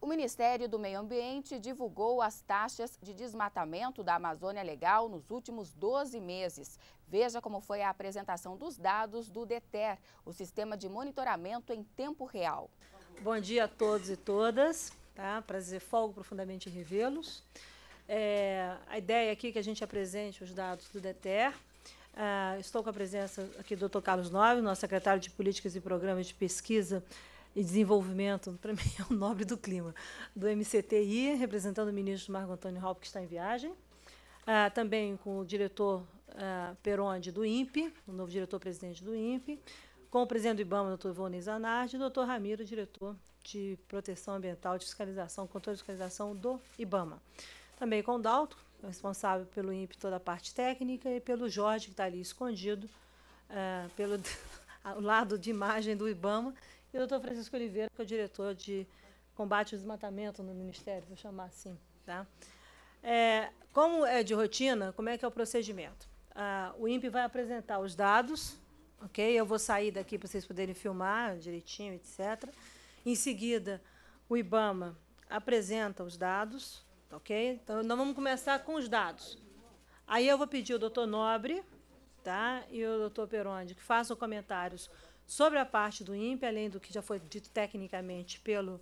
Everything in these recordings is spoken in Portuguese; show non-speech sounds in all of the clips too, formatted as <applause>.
o Ministério do Meio Ambiente divulgou as taxas de desmatamento da Amazônia Legal nos últimos 12 meses. Veja como foi a apresentação dos dados do DETER, o Sistema de Monitoramento em Tempo Real. Bom dia a todos e todas. Tá? Prazer, folgo profundamente em revê-los. É, a ideia aqui é que a gente apresente os dados do DETER. Ah, estou com a presença aqui do Dr. Carlos Nove, nosso secretário de Políticas e Programas de Pesquisa e Desenvolvimento, para mim é o nobre do clima, do MCTI, representando o ministro Marco Antônio Raup, que está em viagem. Ah, também com o diretor ah, Peronde do INPE, o novo diretor-presidente do INPE, com o presidente do IBAMA, doutor Ivone Zanardi, e o doutor Ramiro, diretor de Proteção Ambiental, de Fiscalização, Controle de Fiscalização do IBAMA. Também com o Dalto, responsável pelo INPE toda a parte técnica, e pelo Jorge, que está ali escondido, ah, pelo <laughs> lado de imagem do IBAMA, e o doutor Francisco Oliveira, que é o diretor de combate ao desmatamento no Ministério, vou chamar assim. Tá? É, como é de rotina, como é que é o procedimento? Ah, o INPE vai apresentar os dados, ok? Eu vou sair daqui para vocês poderem filmar direitinho, etc. Em seguida, o IBAMA apresenta os dados, ok? Então, nós vamos começar com os dados. Aí eu vou pedir o doutor Nobre tá? e o doutor Peronde que façam comentários sobre a parte do INPE, além do que já foi dito tecnicamente pelo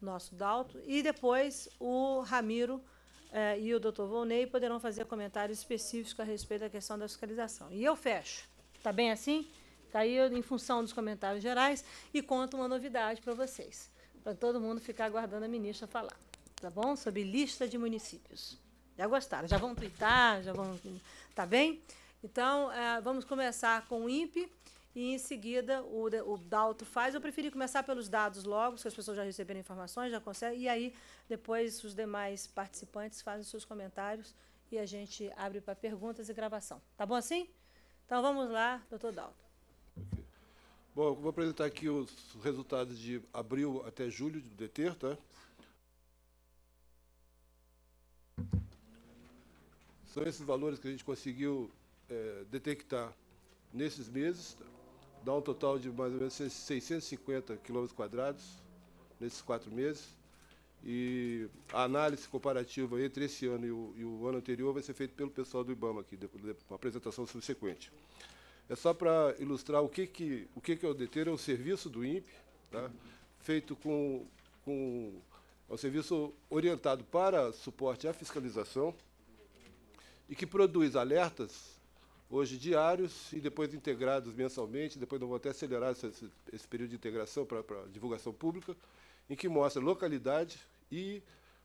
nosso Dalto, e depois o Ramiro eh, e o Dr. Volney poderão fazer comentários específicos a respeito da questão da fiscalização. E eu fecho. Está bem assim? Está aí em função dos comentários gerais e conto uma novidade para vocês, para todo mundo ficar aguardando a ministra falar, tá bom? Sobre lista de municípios. Já gostaram? Já vão twittar? Já vão... Tá bem? Então, eh, vamos começar com o INPE e em seguida o, o Dalto faz. Eu preferi começar pelos dados logo, se as pessoas já receberam informações, já conseguem, e aí depois os demais participantes fazem seus comentários e a gente abre para perguntas e gravação. Tá bom assim? Então vamos lá, doutor Dalto. Okay. Bom, eu vou apresentar aqui os resultados de abril até julho do DETER, tá? São esses valores que a gente conseguiu é, detectar nesses meses. Tá? dá um total de mais ou menos 650 quilômetros quadrados nesses quatro meses. E a análise comparativa entre esse ano e o, e o ano anterior vai ser feita pelo pessoal do IBAMA aqui, depois de uma apresentação subsequente. É só para ilustrar o que, que, o que, que é o DETER, é um serviço do INPE, tá? feito com, com é um serviço orientado para suporte à fiscalização e que produz alertas hoje diários e depois integrados mensalmente, depois nós vamos até acelerar esse, esse período de integração para divulgação pública, em que mostra localidade e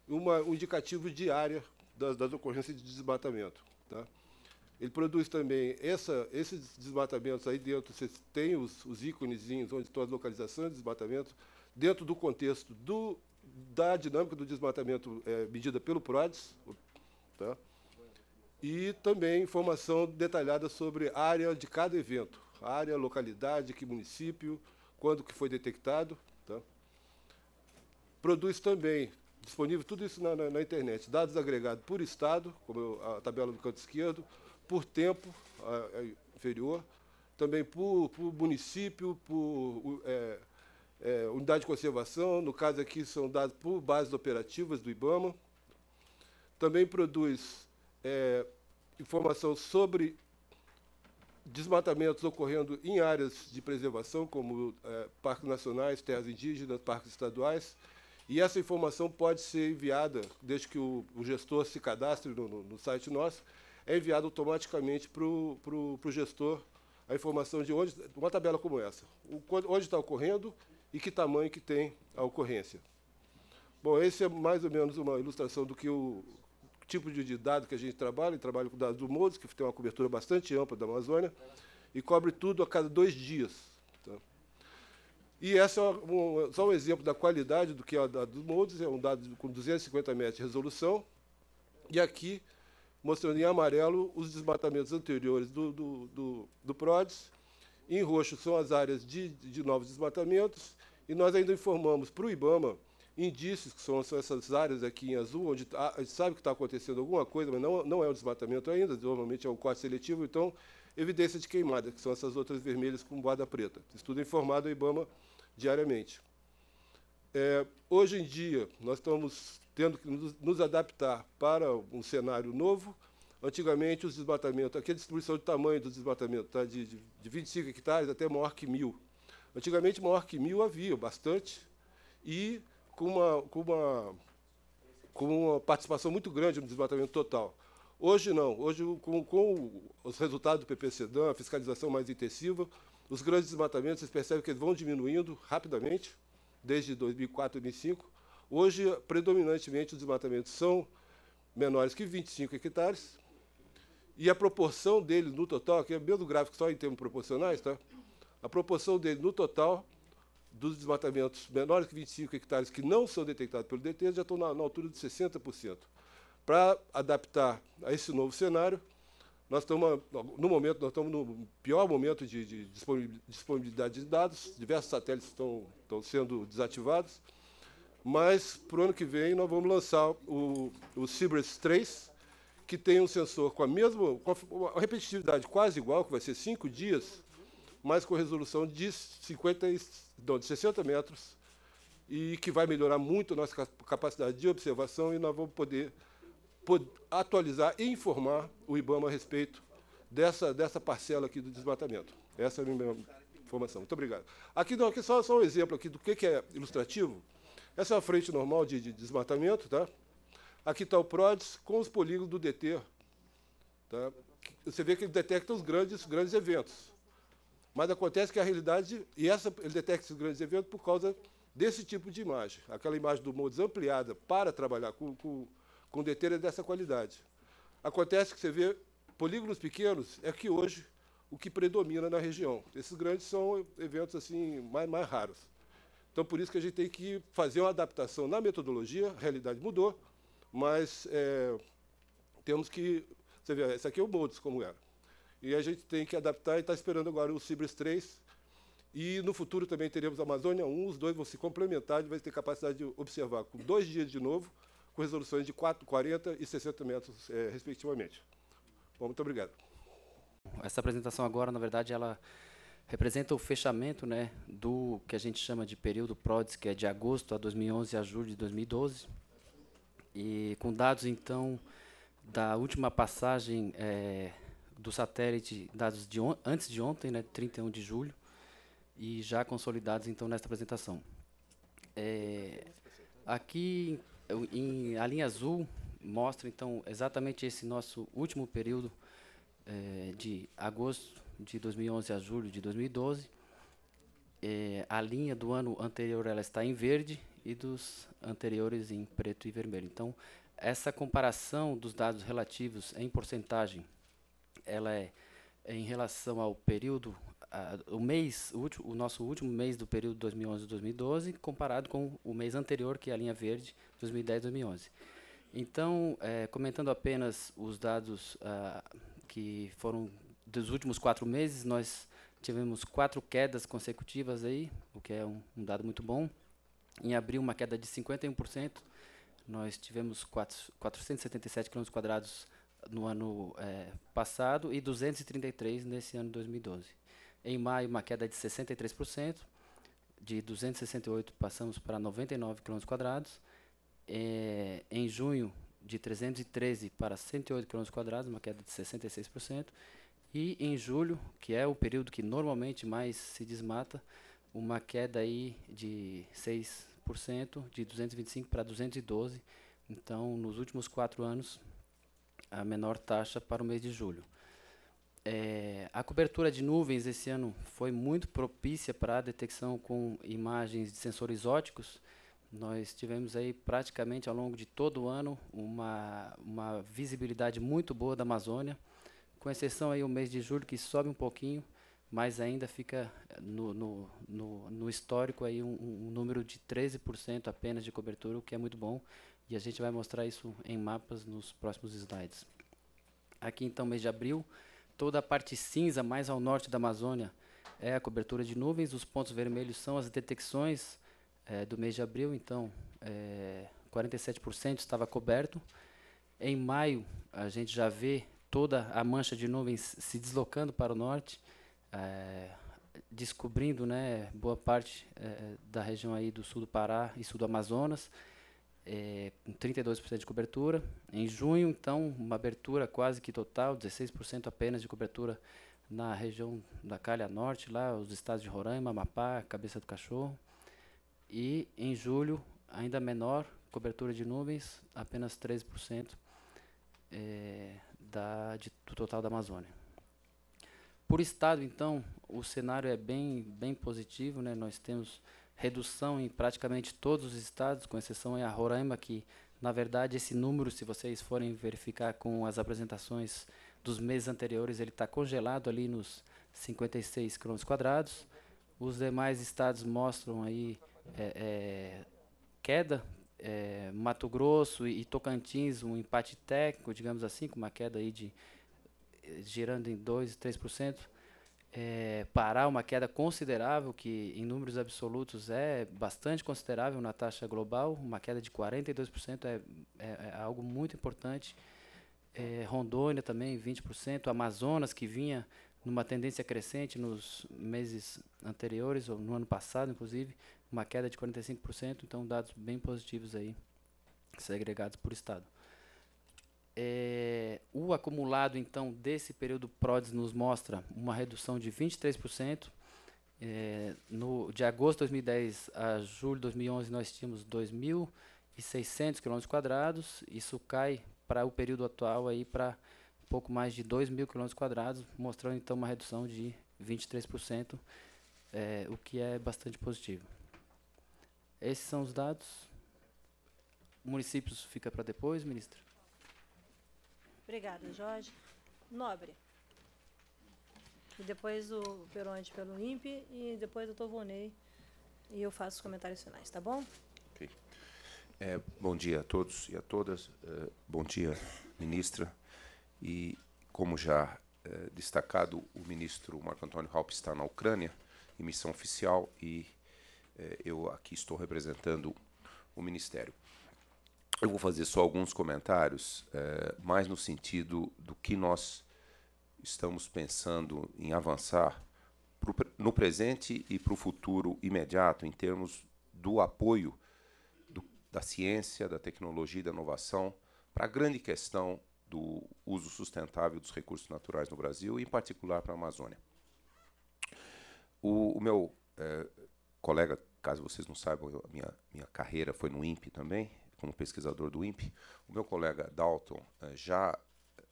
uma, um indicativo diário das, das ocorrências de desmatamento. Tá? Ele produz também essa, esses desmatamentos aí dentro, vocês têm os, os íconezinhos onde estão as localizações de desmatamento, dentro do contexto do, da dinâmica do desmatamento é, medida pelo PRODES. Tá? e também informação detalhada sobre a área de cada evento, área, localidade, que município, quando que foi detectado. Tá? Produz também, disponível tudo isso na, na, na, internet, dados agregados por estado, como a tabela do canto esquerdo, por tempo a, a inferior, também por, por município, por é, é, unidade de conservação, no caso aqui são dados por bases operativas do IBAMA. Também produz é, informação sobre desmatamentos ocorrendo em áreas de preservação, como é, parques nacionais, terras indígenas, parques estaduais. E essa informação pode ser enviada, desde que o, o gestor se cadastre no, no, no, site nosso, é enviada automaticamente para o gestor a informação de onde, uma tabela como essa, o, onde está ocorrendo e que tamanho que tem a ocorrência. Bom, esse é mais ou menos uma ilustração do que o, tipo de dado que a gente trabalha, trabalho com dados do MODES, que tem uma cobertura bastante ampla da Amazônia, e cobre tudo a cada dois dias. Tá? E esse é um, só um exemplo da qualidade do que é o dado do MODES, é um dado com 250 metros de resolução, e aqui mostrando em amarelo os desmatamentos anteriores do, do, do, do PRODES, em roxo são as áreas de, de novos desmatamentos, e nós ainda informamos para o IBAMA indícios, que são, essas áreas aqui em azul, onde tá, a, gente sabe que está acontecendo alguma coisa, mas não, não é um desmatamento ainda, normalmente é um corte seletivo, então, evidência de queimada, que são essas outras vermelhas com guarda preta. Estudo informado ao IBAMA diariamente. É, hoje em dia, nós estamos tendo que nos adaptar para um cenário novo. Antigamente, os desmatamentos, aqui a distribuição de tamanho do desmatamento, tá? de, de, de 25 hectares até maior que mil. Antigamente, maior que mil havia, bastante, e com uma, com uma, com uma participação muito grande no desmatamento total. Hoje não. Hoje, com, com os resultados do PPCDAN, a fiscalização mais intensiva, os grandes desmatamentos, vocês percebem que eles vão diminuindo rapidamente, desde 2004, 2005. Hoje, predominantemente, os desmatamentos são menores que 25 hectares, e a proporção deles no total, que é o mesmo gráfico só em termos proporcionais, tá? a proporção deles no total dos desmatamentos menores que 25 hectares que não são detectados pelo DT já estão na, na altura de 60%. Para adaptar a esse novo cenário, nós estamos, no momento, nós estamos no pior momento de, de disponibilidade de dados, diversos satélites estão, estão sendo desativados, mas para o ano que vem nós vamos lançar o, o Cibers 3, que tem um sensor com a mesma, com a repetitividade quase igual, que vai ser cinco dias mas com resolução de, 50, não, de 60 metros, e que vai melhorar muito a nossa capacidade de observação e nós vamos poder, atualizar e informar o IBAMA a respeito dessa, dessa parcela aqui do desmatamento. Essa é a minha informação. Muito obrigado. Aqui, não, aqui só, só um exemplo aqui do que, que é ilustrativo. Essa é a frente normal de, de desmatamento. Tá? Aqui está o PRODES com os polígonos do DT. Tá? Você vê que ele detecta os grandes, grandes eventos. Mas acontece que a realidade, e essa, ele detecta esses grandes eventos por causa desse tipo de imagem. Aquela imagem do Modes ampliada para trabalhar com, com, com é dessa qualidade. Acontece que você vê polígonos pequenos, é que hoje o que predomina na região. Esses grandes são eventos assim mais, mais raros. Então, por isso que a gente tem que fazer uma adaptação na metodologia, a realidade mudou, mas é, temos que. Você vê, esse aqui é o Modes, como era. E a gente tem que adaptar e está esperando agora o Cibris 3. E no futuro também teremos a Amazônia 1, os dois vão se complementar e vai ter capacidade de observar com dois dias de novo, com resoluções de 4, 40 e 60 metros, é, respectivamente. Bom, muito obrigado. Essa apresentação agora, na verdade, ela representa o fechamento né, do que a gente chama de período PRODES, que é de agosto a 2011 a julho de 2012, e com dados, então, da última passagem é, do satélite dados de antes de ontem, né, 31 de julho, e já consolidados então nesta apresentação. É, aqui em, a linha azul mostra então exatamente esse nosso último período é, de agosto de 2011 a julho de 2012. É, a linha do ano anterior ela está em verde e dos anteriores em preto e vermelho. Então essa comparação dos dados relativos em porcentagem ela é, é em relação ao período, a, o mês, o, último, o nosso último mês do período 2011-2012, comparado com o mês anterior, que é a linha verde, 2010-2011. Então, é, comentando apenas os dados ah, que foram dos últimos quatro meses, nós tivemos quatro quedas consecutivas aí, o que é um, um dado muito bom. Em abril, uma queda de 51%, nós tivemos quatro 477 km quadrados no ano é, passado e 233 nesse ano de 2012. Em maio, uma queda de 63%, de 268 passamos para 99 km É, em junho, de 313 para 108 km uma queda de 66%. E em julho, que é o período que normalmente mais se desmata, uma queda aí de 6%, de 225 para 212. Então, nos últimos quatro anos, a menor taxa para o mês de julho. É, a cobertura de nuvens esse ano foi muito propícia para a detecção com imagens de sensores óticos. Nós tivemos aí praticamente ao longo de todo o ano uma, uma visibilidade muito boa da Amazônia, com exceção aí o mês de julho que sobe um pouquinho, mas ainda fica eh, no, no, no, no histórico aí um, um número de 13% apenas de cobertura, o que é muito bom. E a gente vai mostrar isso em mapas nos próximos slides. Aqui então, mês de abril, toda a parte cinza mais ao norte da Amazônia é a cobertura de nuvens, os pontos vermelhos são as detecções é, do mês de abril, então é, 47% estava coberto. Em maio, a gente já vê toda a mancha de nuvens se deslocando para o norte, é, descobrindo né, boa parte é, da região aí do sul do Pará e sul do Amazonas é, 32% de cobertura. Em junho, então, uma abertura quase que total, 16% apenas de cobertura na região da Calha Norte, lá os estados de Roraima, Amapá, Cabeça do Cachorro. E em julho, ainda menor, cobertura de nuvens, apenas 13% é, da, de, do total da Amazônia. Por estado, então, o cenário é bem, bem positivo, né? nós temos redução em praticamente todos os estados, com exceção em a Roraima, que na verdade esse número, se vocês forem verificar com as apresentações dos meses anteriores, ele está congelado ali nos 56 km quadrados. Os demais estados mostram aí é, é, queda, é, Mato Grosso e, e, Tocantins, um empate técnico, digamos assim, com uma queda aí de é, girando em 2, 3% é, parar uma queda considerável, que em números absolutos é bastante considerável na taxa global, uma queda de 42% é, é, é, algo muito importante. É, Rondônia também, 20%. Amazonas, que vinha numa tendência crescente nos meses anteriores, ou no ano passado, inclusive, uma queda de 45%. Então, dados bem positivos aí, segregados por estado. É, o acumulado, então, desse período PRODES nos mostra uma redução de 23%. É, no, de agosto de 2010 a julho de 2011, nós tínhamos 2.600 km quadrados. Isso cai para o período atual aí para um pouco mais de 2.000 km quadrados, mostrando, então, uma redução de 23%, é, o que é bastante positivo. Esses são os dados. Municípios fica para depois, ministro? Obrigada, Jorge. Nobre. E depois o Peronte pelo INPE e depois o Tovonei. E eu faço os comentários finais, tá bom? Ok. É, bom dia a todos e a todas. É, bom dia, ministra. E como já é, destacado, o ministro Marco Antônio Halp está na Ucrânia, em missão oficial, e é, eu aqui estou representando o ministério. Eu vou fazer só alguns comentários, é, mais no sentido do que nós estamos pensando em avançar pro, no presente e para o futuro imediato, em termos do apoio do, da ciência, da tecnologia e da inovação para a grande questão do uso sustentável dos recursos naturais no Brasil, e em particular para a Amazônia. O, o meu é, colega, caso vocês não saibam, a minha, minha carreira foi no INPE também, como pesquisador do INPE, o meu colega Dalton eh, já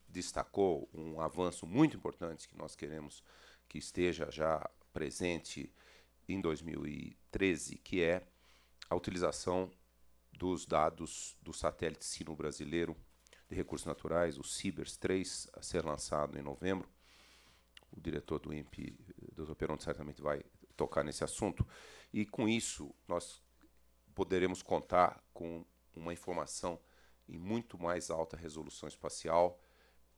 destacou um avanço muito importante que nós queremos que esteja já presente em 2013, que é a utilização dos dados do satélite Sino Brasileiro de Recursos Naturais, o Cibers 3, a ser lançado em novembro. O diretor do INPE, Dr. Peron, certamente vai tocar nesse assunto. E com isso, nós poderemos contar com uma informação em muito mais alta resolução espacial,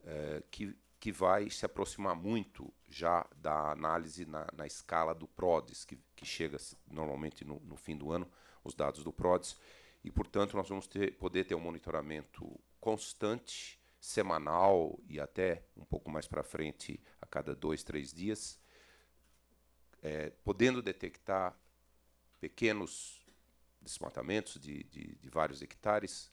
eh, que, que vai se aproximar muito já da análise na, na escala do PRODES, que, que chega normalmente no, no, fim do ano, os dados do PRODES, e, portanto, nós vamos ter, poder ter um monitoramento constante, semanal e até um pouco mais para frente, a cada dois, três dias, eh, podendo detectar pequenos desmatamentos de, de, de vários hectares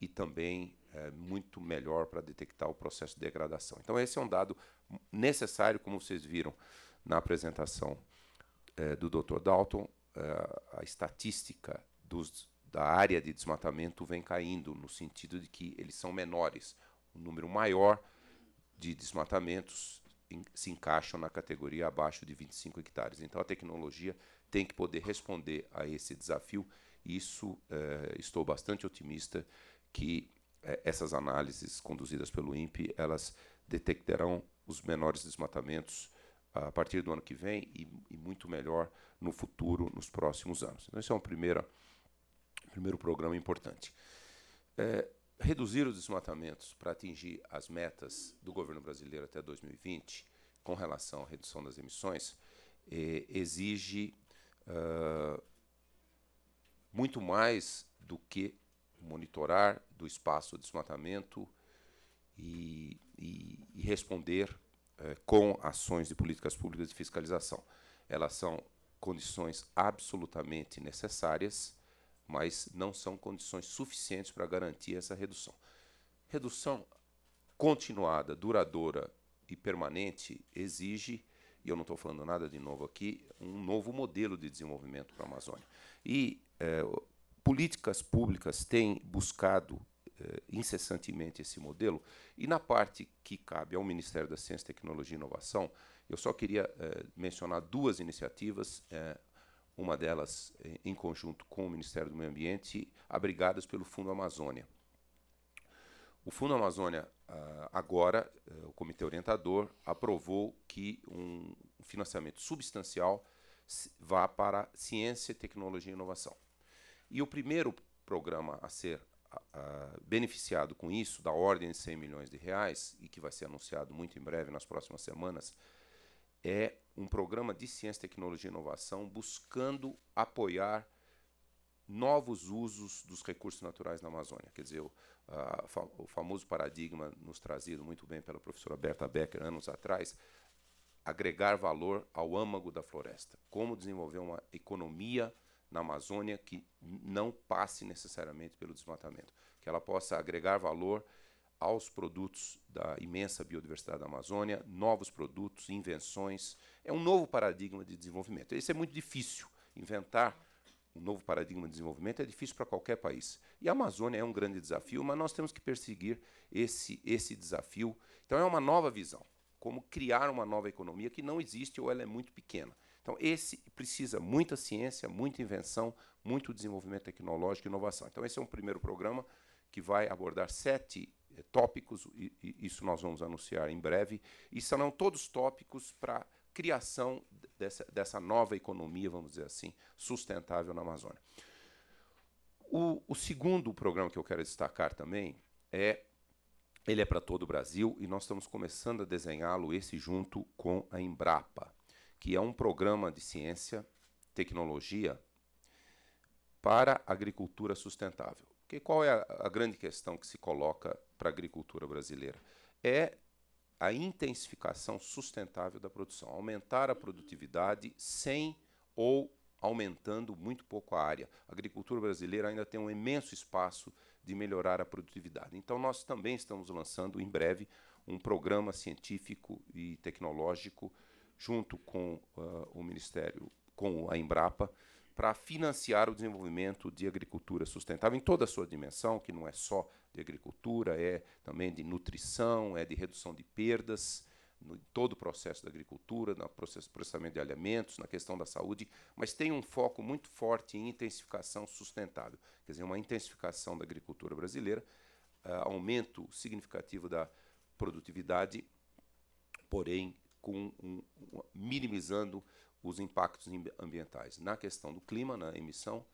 e também é, muito melhor para detectar o processo de degradação. Então, esse é um dado necessário, como vocês viram na apresentação é, do Dr. Dalton, é, a estatística dos, da área de desmatamento vem caindo, no sentido de que eles são menores. Um número maior de desmatamentos em, se encaixam na categoria abaixo de 25 hectares. Então, a tecnologia tem que poder responder a esse desafio isso é, estou bastante otimista que é, essas análises conduzidas pelo INPE elas detectarão os menores desmatamentos ah, a partir do ano que vem e, e muito melhor no futuro, nos próximos anos. Então, esse é um primeiro, primeiro programa importante. É, reduzir os desmatamentos para atingir as metas do governo brasileiro até 2020, com relação à redução das emissões, exige uh, muito mais do que monitorar do espaço de desmatamento e, e, e responder eh, com ações de políticas públicas de fiscalização. Elas são condições absolutamente necessárias, mas não são condições suficientes para garantir essa redução. Redução continuada, duradoura e permanente exige, e eu não estou falando nada de novo aqui, um novo modelo de desenvolvimento para a Amazônia. E é, políticas públicas têm buscado é, incessantemente esse modelo. E na parte que cabe ao Ministério da Ciência, Tecnologia e Inovação, eu só queria é, mencionar duas iniciativas, uma delas em conjunto com o Ministério do Meio Ambiente, abrigadas pelo Fundo Amazônia. O Fundo Amazônia, agora, o comitê orientador aprovou que um financiamento substancial vá para ciência, tecnologia e inovação. E o primeiro programa a ser beneficiado com isso, da ordem de 100 milhões de reais, e que vai ser anunciado muito em breve, nas próximas semanas, é um programa de ciência, tecnologia e inovação buscando apoiar novos usos dos recursos naturais na Amazônia. Quer dizer, o, a, o famoso paradigma nos trazido muito bem pela professora Berta Becker anos atrás, agregar valor ao âmago da floresta. Como desenvolver uma economia na Amazônia que não passe necessariamente pelo desmatamento, que ela possa agregar valor aos produtos da imensa biodiversidade da Amazônia, novos produtos, invenções. É um novo paradigma de desenvolvimento. Isso é muito difícil. Inventar um novo paradigma de desenvolvimento é difícil para qualquer país. E a Amazônia é um grande desafio, mas nós temos que perseguir esse, esse desafio. Então, é uma nova visão como criar uma nova economia que não existe ou ela é muito pequena. Então, esse precisa muita ciência, muita invenção, muito desenvolvimento tecnológico e inovação. Então, esse é um primeiro programa que vai abordar sete eh, tópicos, e, e isso nós vamos anunciar em breve, e serão todos tópicos para criação dessa, dessa nova economia, vamos dizer assim, sustentável na Amazônia. O, o segundo programa que eu quero destacar também é ele é para todo o Brasil e nós estamos começando a desenhá-lo esse junto com a Embrapa, que é um programa de ciência, tecnologia para agricultura sustentável. Porque qual é a, a grande questão que se coloca para a agricultura brasileira? É a intensificação sustentável da produção, aumentar a produtividade sem ou aumentando muito pouco a área. A agricultura brasileira ainda tem um imenso espaço de melhorar a produtividade. Então, nós também estamos lançando em breve um programa científico e tecnológico junto com uh, o Ministério, com a Embrapa, para financiar o desenvolvimento de agricultura sustentável em toda a sua dimensão, que não é só de agricultura, é também de nutrição, é de redução de perdas, no, em todo o processo da agricultura, no processo processamento de alimentos, na questão da saúde, mas tem um foco muito forte em intensificação sustentável, quer dizer, uma intensificação da agricultura brasileira, uh, aumento significativo da produtividade, porém com um, um, minimizando os impactos ambientais na questão do clima, na emissão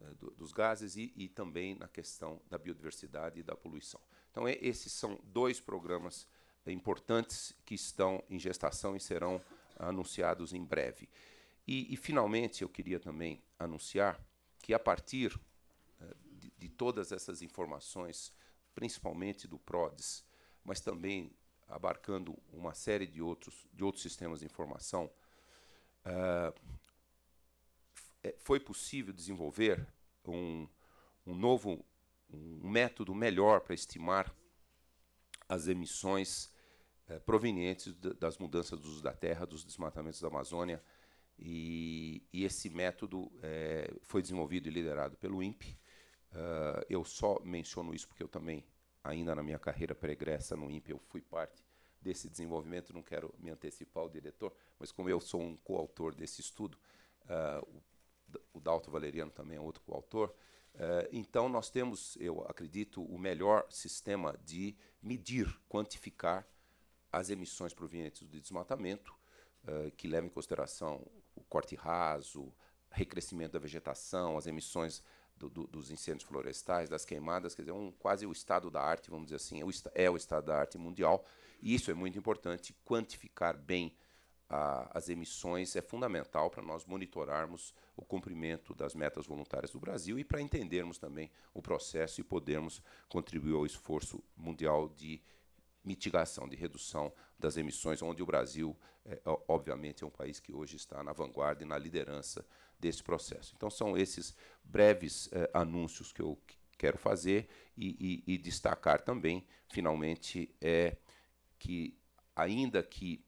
ah, dos gases e, e também na questão da biodiversidade e da poluição. Então, é, esses são dois programas importantes que estão em gestação e serão anunciados em breve. E, e finalmente, eu queria também anunciar que, a partir eh, de, de todas essas informações, principalmente do PRODES, mas também abarcando uma série de outros, de outros sistemas de informação, uh, foi possível desenvolver um, um novo um método melhor para estimar as emissões é, provenientes das mudanças do uso da terra, dos desmatamentos da Amazônia. E, e esse método é, foi desenvolvido e liderado pelo INPE. Uh, ah, eu só menciono isso porque eu também, ainda na minha carreira pregressa no INPE, eu fui parte desse desenvolvimento. Não quero me antecipar ao diretor, mas como eu sou um coautor desse estudo, uh, o, o Dalto Valeriano também é outro coautor, Uh, então, nós temos, eu acredito, o melhor sistema de medir, quantificar as emissões provenientes do desmatamento, uh, que levam em consideração o corte raso, recrescimento da vegetação, as emissões do, do, dos incêndios florestais, das queimadas, quer dizer, um, quase o estado da arte, vamos dizer assim, é o, é o estado da arte mundial. E isso é muito importante, quantificar bem a, as emissões é fundamental para nós monitorarmos o cumprimento das metas voluntárias do Brasil e para entendermos também o processo e podermos contribuir ao esforço mundial de mitigação, de redução das emissões, onde o Brasil, é, obviamente, é um país que hoje está na vanguarda e na liderança desse processo. Então, são esses breves é, anúncios que eu quero fazer e, e, e destacar também, finalmente, é que, ainda que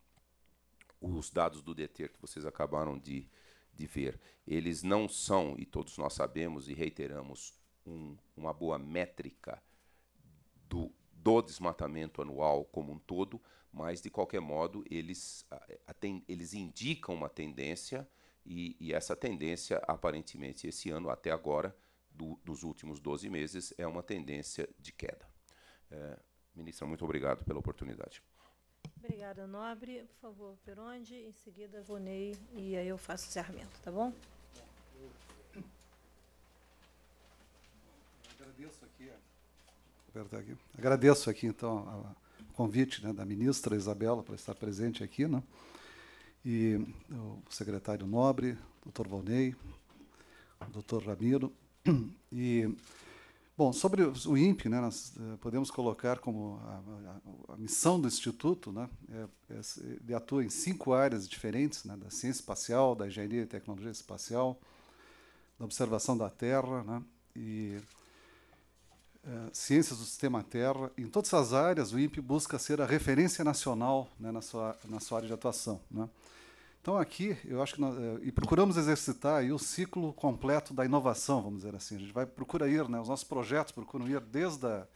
os dados do DETER que vocês acabaram de, de ver, eles não são, e todos nós sabemos e reiteramos, um, uma boa métrica do do desmatamento anual como um todo, mas de qualquer modo eles, ah, eh, eles indicam uma tendência e, e, essa tendência aparentemente esse ano até agora do, dos últimos 12 meses é uma tendência de queda. É, ministra, muito obrigado pela oportunidade. Obrigada, Nobre. Por favor, Peronde. Em seguida, Vonei e aí eu faço o encerramento, tá bom? agradeço aqui a aqui. Agradeço aqui, então, o convite né, da ministra Isabela para estar presente aqui, né? e o secretário Nobre, doutor Volney, doutor Ramiro. E, bom, sobre o INPE, né, nós eh, podemos colocar como a, a, a missão do Instituto, né, é, é, ele atua em cinco áreas diferentes, né, da ciência espacial, da engenharia e tecnologia espacial, da observação da Terra, né, e é, ciências do sistema Terra, em todas as áreas, o INPE busca ser a referência nacional né, na, sua, na sua área de atuação. Né? Então, aqui, eu acho que nós, é, e procuramos exercitar aí o ciclo completo da inovação, vamos dizer assim. A gente vai procurar ir, né, os nossos projetos procuram ir desde a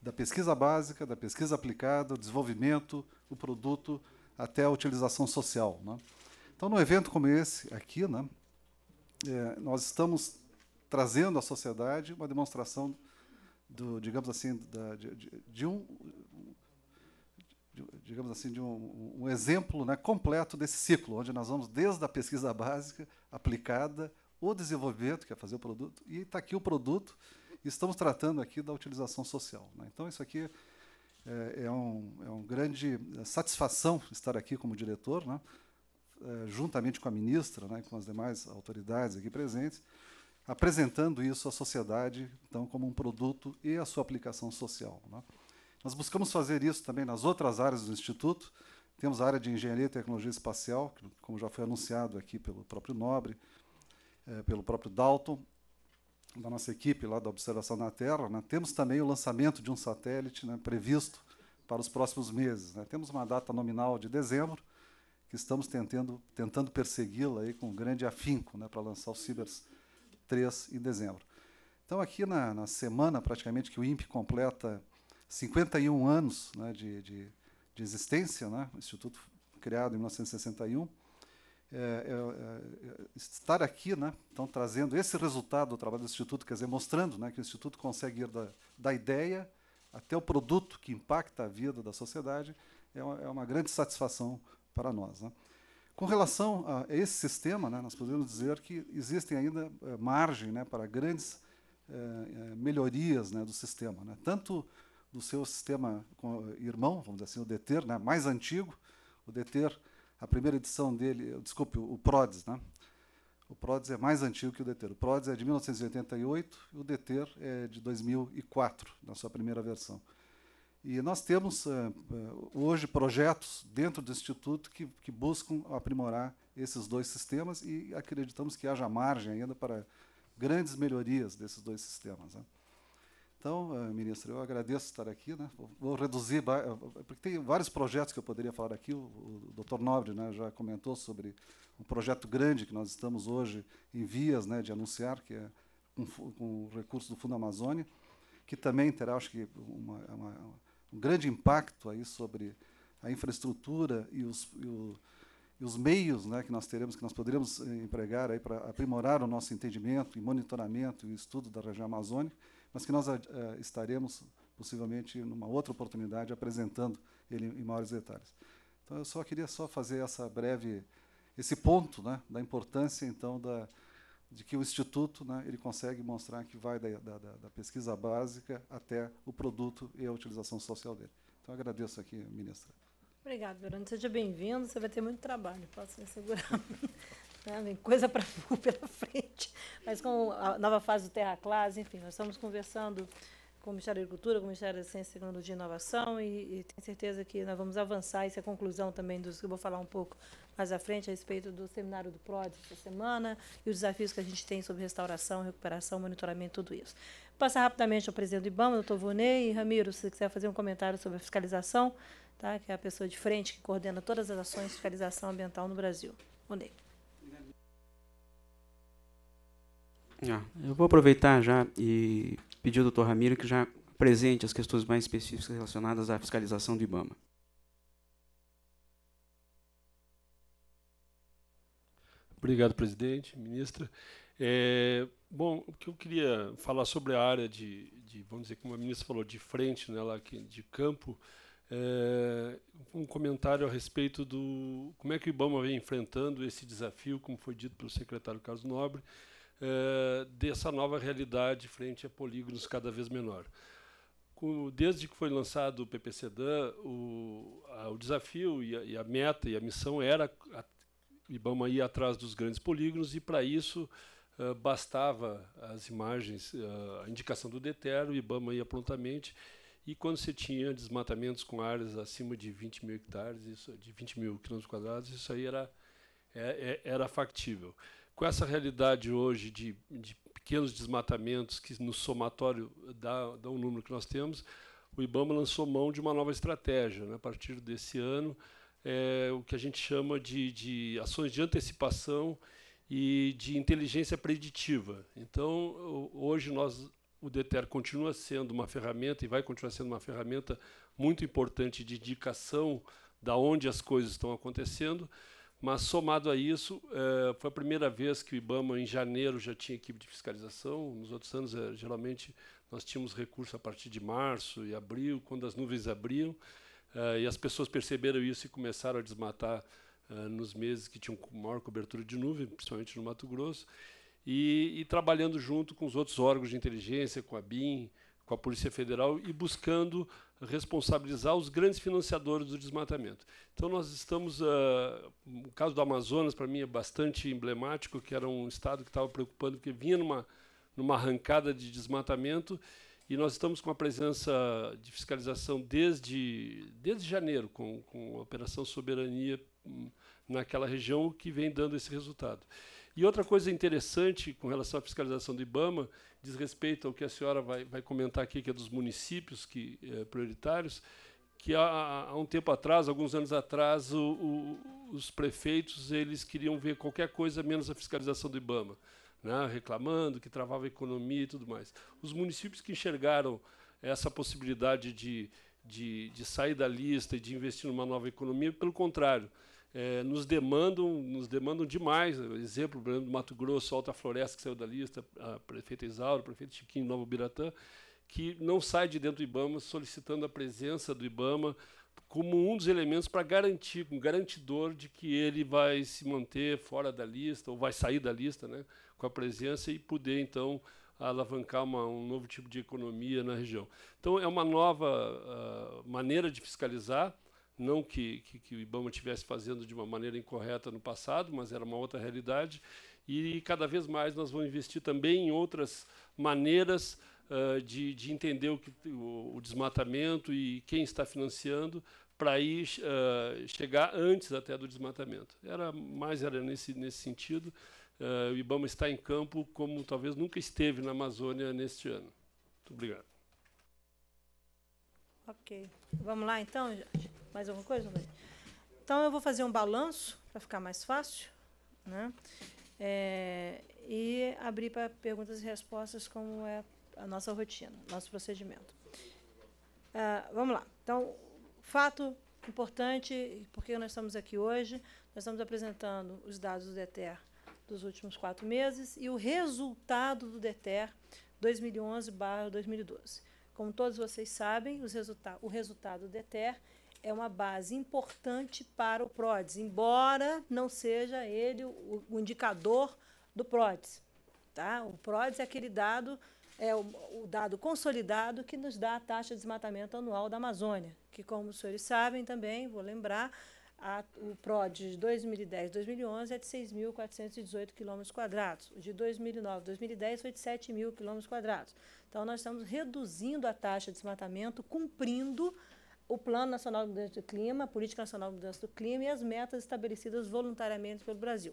da pesquisa básica, da pesquisa aplicada, o desenvolvimento, o produto, até a utilização social. Né? Então, num evento como esse aqui, né, é, nós estamos trazendo à sociedade uma demonstração do digamos assim, da, de, de, de, um de, digamos assim de um, um exemplo né, completo desse ciclo, onde nós vamos desde a pesquisa básica aplicada, o desenvolvimento, que é fazer o produto, e está aqui o produto, e estamos tratando aqui da utilização social. Né? Então, isso aqui é, é um, é um grande é, satisfação estar aqui como diretor, né? É, juntamente com a ministra né, e com as demais autoridades aqui presentes, apresentando isso à sociedade então como um produto e a sua aplicação social. Né? Nós buscamos fazer isso também nas outras áreas do Instituto. Temos a área de Engenharia e Tecnologia Espacial, que, como já foi anunciado aqui pelo próprio Nobre, é, pelo próprio Dalton, da nossa equipe lá da Observação na Terra. Né? Temos também o lançamento de um satélite né, previsto para os próximos meses. Né? Temos uma data nominal de dezembro, que estamos tentando, tentando persegui-la com grande afinco né, para lançar o Cibers 3 de dezembro. Então, aqui na, na semana, praticamente, que o INPE completa 51 anos né, de, de, de, existência, né, Instituto criado em 1961, é, é, é, estar aqui, né, então trazendo esse resultado do trabalho do Instituto, quer dizer, mostrando né, que o Instituto consegue ir da, da ideia até o produto que impacta a vida da sociedade, é uma, é uma grande satisfação para nós. Né. Com relação a esse sistema, né, nós podemos dizer que existem ainda é, margem né, para grandes é, melhorias né, do sistema, né, tanto do seu sistema irmão, vamos dizer assim, o DETER, né, mais antigo, o DETER, a primeira edição dele, desculpe, o PRODES, né, o PRODES é mais antigo que o DETER. O PRODES é de 1988 e o DETER é de 2004, na sua primeira versão. E nós temos eh, eh, hoje projetos dentro do Instituto que, que buscam aprimorar esses dois sistemas e acreditamos que haja margem ainda para grandes melhorias desses dois sistemas. Né? Então, eh, ministro, eu agradeço estar aqui. Né? Vou reduzir, porque tem vários projetos que eu poderia falar aqui. O, o doutor Nobre né, já comentou sobre um projeto grande que nós estamos hoje em vias né, de anunciar, que é com, com o recurso do Fundo Amazônia, que também terá, acho que, uma, uma um grande impacto aí sobre a infraestrutura e os, e, o, e os meios né, que nós teremos, que nós poderemos eh, empregar aí para aprimorar o nosso entendimento e monitoramento e estudo da região amazônica, mas que nós eh, eh, estaremos possivelmente numa outra oportunidade apresentando ele em maiores detalhes. Então eu só queria só fazer essa breve esse ponto, né, da importância então da de que o instituto né, ele consegue mostrar que vai da, da, da, pesquisa básica até o produto e a utilização social dele. Então agradeço aqui, ministra. Obrigado, Verônica. Seja bem-vindo. Você vai ter muito trabalho, posso me segurar. Tem <laughs> né, coisa para <laughs> pela frente. Mas com a nova fase do Terra Classe, enfim, nós estamos conversando com o Ministério da Agricultura, com o Ministério da Ciência, Tecnologia e Inovação, e, e tenho certeza que nós vamos avançar, isso é a conclusão também dos que eu vou falar um pouco mais à frente, a respeito do seminário do PROD essa semana, e os desafios que a gente tem sobre restauração, recuperação, monitoramento, tudo isso. Vou passar rapidamente ao presidente do IBAMA, doutor Vonei, e Ramiro, se você quiser fazer um comentário sobre a fiscalização, tá, que é a pessoa de frente que coordena todas as ações de fiscalização ambiental no Brasil. Vonei. Ah, eu vou aproveitar já e pedir ao doutor Ramiro que já apresente as questões mais específicas relacionadas à fiscalização do IBAMA. Obrigado, presidente, ministra. É, bom, o que eu queria falar sobre a área de, de, vamos dizer, como a ministra falou, de frente, né, lá de campo, é, um comentário a respeito do como é que o IBAMA vem enfrentando esse desafio, como foi dito pelo secretário Carlos Nobre, eh, dessa nova realidade frente a polígonos cada vez menor. desde que foi lançado o PPC Dan, o, a, o desafio e a, e a, meta e a missão era a, e vamos ir atrás dos grandes polígonos e para isso Uh, bastava as imagens, uh, a indicação do Detero, o IBAMA ia prontamente, e quando você tinha desmatamentos com áreas acima de 20 mil hectares, isso, de 20 mil quilômetros quadrados, isso aí era, é, é era factível com essa realidade hoje de, de pequenos desmatamentos que no somatório dá, dá um número que nós temos, o IBAMA lançou mão de uma nova estratégia. Né? A partir desse ano, é, o que a gente chama de, de ações de antecipação e de inteligência preditiva. Então, hoje nós o DETER continua sendo uma ferramenta e vai continuar sendo uma ferramenta muito importante de indicação da onde as coisas estão acontecendo, mas somado a isso, é, foi a primeira vez que o IBAMA em janeiro já tinha equipe de fiscalização. Nos outros anos, é, geralmente nós tínhamos recurso a partir de março e abril, quando as nuvens abriam, é, e as pessoas perceberam isso e começaram a desmatar nos meses que tinham maior cobertura de nuvem, principalmente no Mato Grosso, e, e trabalhando junto com os outros órgãos de inteligência, com a BIM, com a Polícia Federal e buscando responsabilizar os grandes financiadores do desmatamento. Então nós estamos, uh, o caso do Amazonas para mim é bastante emblemático, que era um estado que estava preocupando porque vinha numa numa arrancada de desmatamento e nós estamos com a presença de fiscalização desde desde janeiro com, com a operação soberania hum, naquela região que vem dando esse resultado. E outra coisa interessante com relação à fiscalização do IBAMA diz respeito ao que a senhora vai, vai comentar aqui, que é dos municípios que, é, prioritários, que há, há, um tempo atrás, alguns anos atrás, o, o, os prefeitos eles queriam ver qualquer coisa menos a fiscalização do IBAMA, né? reclamando que travava a economia e tudo mais. Os municípios que enxergaram essa possibilidade de, de, de sair da lista e de investir numa nova economia, pelo contrário, é, nos demandam nos demandam demais. Né? Exemplo, por exemplo, do Mato Grosso, Alta Floresta, que saiu da lista, a prefeita Isauro, o prefeito Chiquinho, Novo Biratã, que não sai de dentro do IBAMA solicitando a presença do IBAMA como um dos elementos para garantir, um garantidor de que ele vai se manter fora da lista ou vai sair da lista, né, com a presença e poder então alavancar uma, um novo tipo de economia na região. Então é uma nova uh, maneira de fiscalizar não que, que, que, o IBAMA estivesse fazendo de uma maneira incorreta no passado, mas era uma outra realidade, e cada vez mais nós vamos investir também em outras maneiras uh, de, de, entender o, que, o, o, desmatamento e quem está financiando para ir uh, chegar antes até do desmatamento. Era mais era nesse, nesse sentido. Uh, o IBAMA está em campo como talvez nunca esteve na Amazônia neste ano. Muito obrigado. Ok. Vamos lá, então, Jorge? Mais alguma coisa? Então, eu vou fazer um balanço, para ficar mais fácil, né? É, e abrir para perguntas e respostas, como é a nossa rotina, nosso procedimento. Ah, vamos lá. Então, fato importante, porque nós estamos aqui hoje, nós estamos apresentando os dados do DETER dos últimos quatro meses e o resultado do DETER 2011-2012. Como todos vocês sabem, resulta o resultado do ETER é uma base importante para o PRODES, embora não seja ele o, o indicador do PRODES. Tá? O PRODES é aquele dado, é o, o, dado consolidado que nos dá a taxa de desmatamento anual da Amazônia, que, como os senhores sabem também, vou lembrar, a, o PROD de 2010-2011 é de 6.418 km. O de 2009-2010 foi de 7.000 km. Então, nós estamos reduzindo a taxa de desmatamento, cumprindo o Plano Nacional de Mudança do Clima, a Política Nacional de Mudança do Clima e as metas estabelecidas voluntariamente pelo Brasil.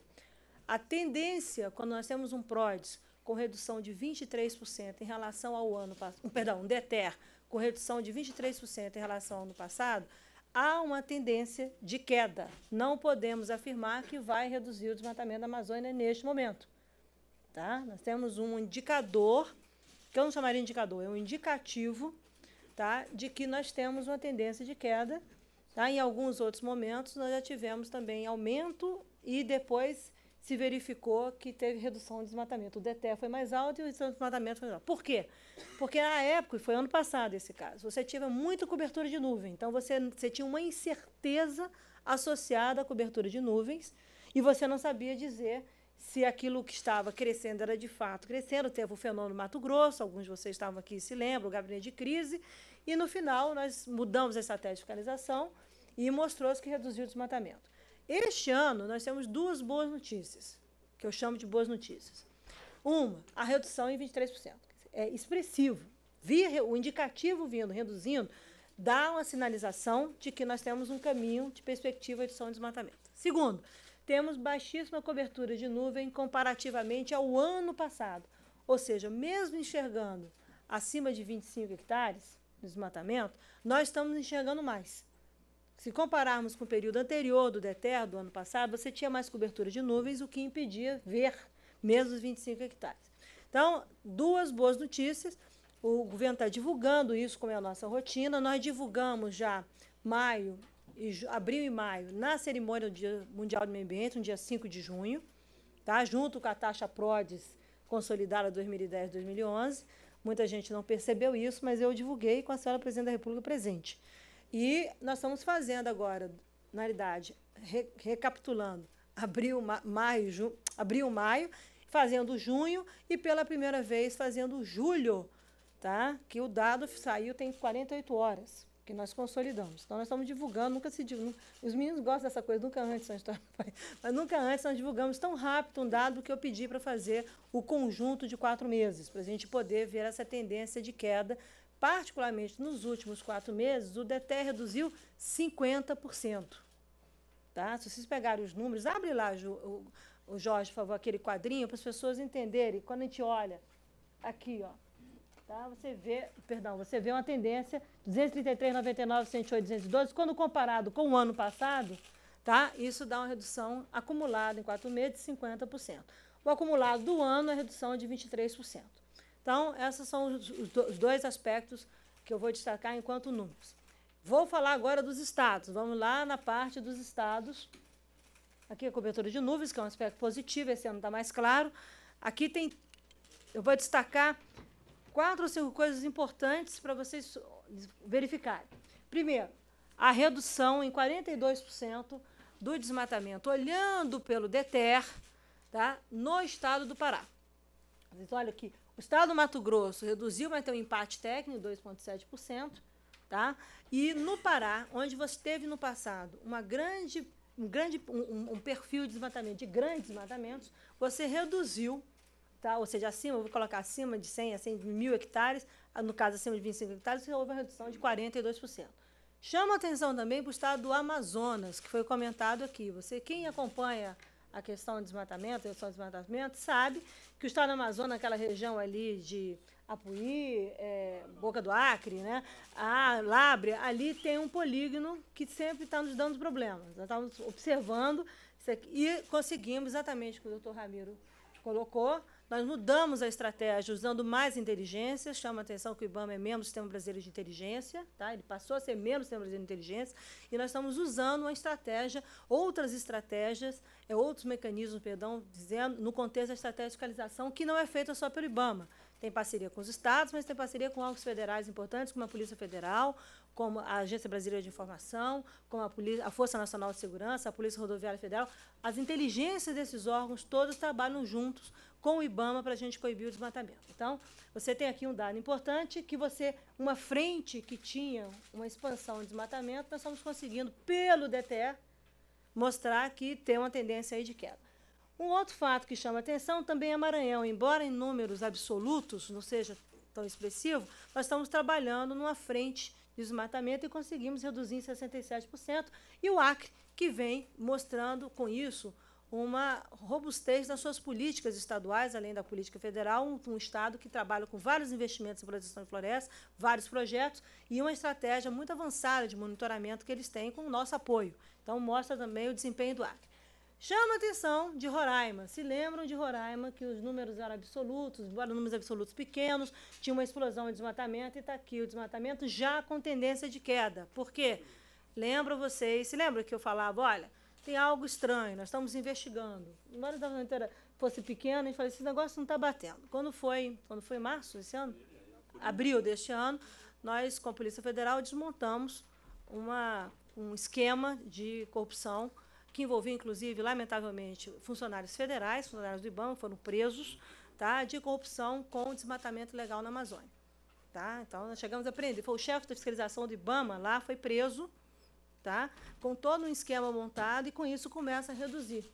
A tendência, quando nós temos um PRODES com redução de 23% em relação ao ano passado, perdão, um DETER com redução de 23% em relação ao ano passado, há uma tendência de queda. Não podemos afirmar que vai reduzir o desmatamento da Amazônia neste momento. Tá? Nós temos um indicador, que eu não chamaria de indicador, é um indicativo tá? de que nós temos uma tendência de queda. Tá? Em alguns outros momentos, nós já tivemos também aumento e depois se verificou que teve redução do desmatamento. O DTE foi mais alto e o desmatamento foi menor. Por quê? Porque na época, e foi ano passado esse caso, você tinha muita cobertura de nuvem. Então, você, você tinha uma incerteza associada à cobertura de nuvens e você não sabia dizer se aquilo que estava crescendo era de fato crescendo. Teve o fenômeno Mato Grosso, alguns de vocês estavam aqui se lembram, o gabinete de crise. E, no final, nós mudamos a estratégia de fiscalização e mostrou-se que reduziu o desmatamento. Este ano, nós temos duas boas notícias, que eu chamo de boas notícias. Uma, a redução em 23%. É expressivo. o indicativo vindo, reduzindo, dá uma sinalização de que nós temos um caminho de perspectiva de redução de desmatamento. Segundo, temos baixíssima cobertura de nuvem comparativamente ao ano passado. Ou seja, mesmo enxergando acima de 25 hectares de desmatamento, nós estamos enxergando mais. Se compararmos com o período anterior do DETER, do ano passado, você tinha mais cobertura de nuvens, o que impedia ver menos 25 hectares. Então, duas boas notícias. O governo está divulgando isso, como é a nossa rotina. Nós divulgamos já maio, e, abril e maio, na cerimônia do Dia Mundial do Meio Ambiente, no dia 5 de junho, tá? junto com a taxa PRODES consolidada 2010-2011. Muita gente não percebeu isso, mas eu divulguei com a senhora presidente da República presente. E nós estamos fazendo agora, na realidade, re, recapitulando, abril, ma, maio, abril, maio, fazendo junho e pela primeira vez fazendo julho, tá? Que o dado saiu tem 48 horas que nós consolidamos. Então nós estamos divulgando, nunca se divulga. Os meninos gostam dessa coisa, nunca antes mas nunca antes nós divulgamos tão rápido um dado que eu pedi para fazer o conjunto de quatro meses, para a gente poder ver essa tendência de queda particularmente nos últimos quatro meses, o DTE reduziu 50%. Tá? Se vocês pegarem os números, abre lá, o, o Jorge, por favor, aquele quadrinho, para as pessoas entenderem. Quando a gente olha aqui, ó, tá? você vê, perdão, você vê uma tendência, 233, 99, 108, 212, quando comparado com o ano passado, tá? isso dá uma redução acumulada em quatro meses de 50%. O acumulado do ano é redução de 23%. Então, esses são os, dois aspectos que eu vou destacar enquanto números. Vou falar agora dos estados. Vamos lá na parte dos estados. Aqui é a cobertura de nuvens, que é um aspecto positivo, esse ano está mais claro. Aqui tem, eu vou destacar quatro ou cinco coisas importantes para vocês verificarem. Primeiro, a redução em 42% do desmatamento, olhando pelo DETER, tá, no estado do Pará. Então, olha aqui, o estado do Mato Grosso reduziu, mas tem um empate técnico, 2,7%. Tá? E no Pará, onde você teve no passado uma grande, um, grande, um, um perfil de desmatamento, de grandes desmatamentos, você reduziu, tá? ou seja, acima, vou colocar acima de 100 a 100 mil hectares, ah, no caso acima de 25 hectares, houve uma redução de 42%. Chama atenção também para o estado do Amazonas, que foi comentado aqui. Você, quem acompanha a questão do desmatamento, questão do desmatamento, sabe que o estado do Amazonas, aquela região ali de Apuí, é, Boca do Acre, né? a Lábrea, ali tem um polígono que sempre está nos dando problemas. Nós estávamos observando e conseguimos exatamente o que o doutor Ramiro colocou, nós mudamos a estratégia usando mais inteligência. Chama a atenção que o IBAMA é membro do Sistema Brasileiro de Inteligência, tá? ele passou a ser membro do Sistema Brasileiro de Inteligência, e nós estamos usando uma estratégia, outras estratégias, é, outros mecanismos, perdão, dizendo, no contexto da estratégia de fiscalização, que não é feita só pelo IBAMA. Tem parceria com os estados, mas tem parceria com órgãos federais importantes, como a Polícia Federal, como a Agência Brasileira de Informação, como a, Polícia, a Força Nacional de Segurança, a Polícia Rodoviária Federal, as inteligências desses órgãos todos trabalham juntos com o IBAMA para a gente coibir o desmatamento. Então, você tem aqui um dado importante que você, uma frente que tinha uma expansão de desmatamento, nós estamos conseguindo, pelo DTE, mostrar que tem uma tendência aí de queda. Um outro fato que chama atenção também é Maranhão. Embora em números absolutos não seja tão expressivo, nós estamos trabalhando numa frente de desmatamento e conseguimos reduzir em 67%. E o Acre, que vem mostrando com isso uma robustez nas suas políticas estaduais, além da política federal, um, um Estado que trabalha com vários investimentos em proteção de florestas, vários projetos e uma estratégia muito avançada de monitoramento que eles têm com o nosso apoio. Então, mostra também o desempenho do Acre. Chama a atenção de Roraima. Se lembram de Roraima que os números eram absolutos, eram números absolutos pequenos, tinha uma explosão de desmatamento e está aqui o desmatamento já com tendência de queda. Por quê? Lembra vocês, se lembra que eu falava, olha, tem algo estranho, nós estamos investigando. Embora a inteira fosse pequena, gente falei, esse negócio não está batendo. Quando foi, quando foi março desse ano, abril deste ano, nós, com a Polícia Federal, desmontamos uma, um esquema de corrupção que envolvia, inclusive, lamentavelmente, funcionários federais, funcionários do IBAMA foram presos, tá, de corrupção com desmatamento legal na Amazônia. Tá? Então, nós chegamos a prender. Foi o chefe da fiscalização do IBAMA lá, foi preso, tá? Com todo um esquema montado e com isso começa a reduzir,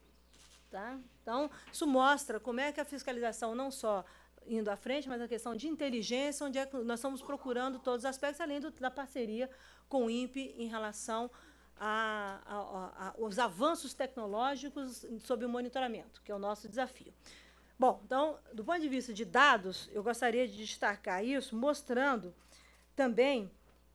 tá? Então, isso mostra como é que a fiscalização não só indo à frente, mas a questão de inteligência, onde é que nós estamos procurando todos os aspectos, além do, da parceria com o INPE em relação aos avanços tecnológicos sob o monitoramento, que é o nosso desafio. Bom, então, do ponto de vista de dados, eu gostaria de destacar isso, mostrando também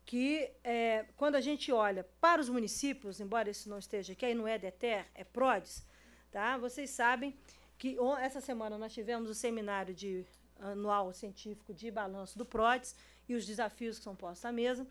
que é, quando a gente olha para os municípios, embora isso não esteja aqui, aí não é DETER, é PRODES, tá? vocês sabem que essa semana nós tivemos o seminário de anual científico de balanço do PRODES e os desafios que são postos à mesa.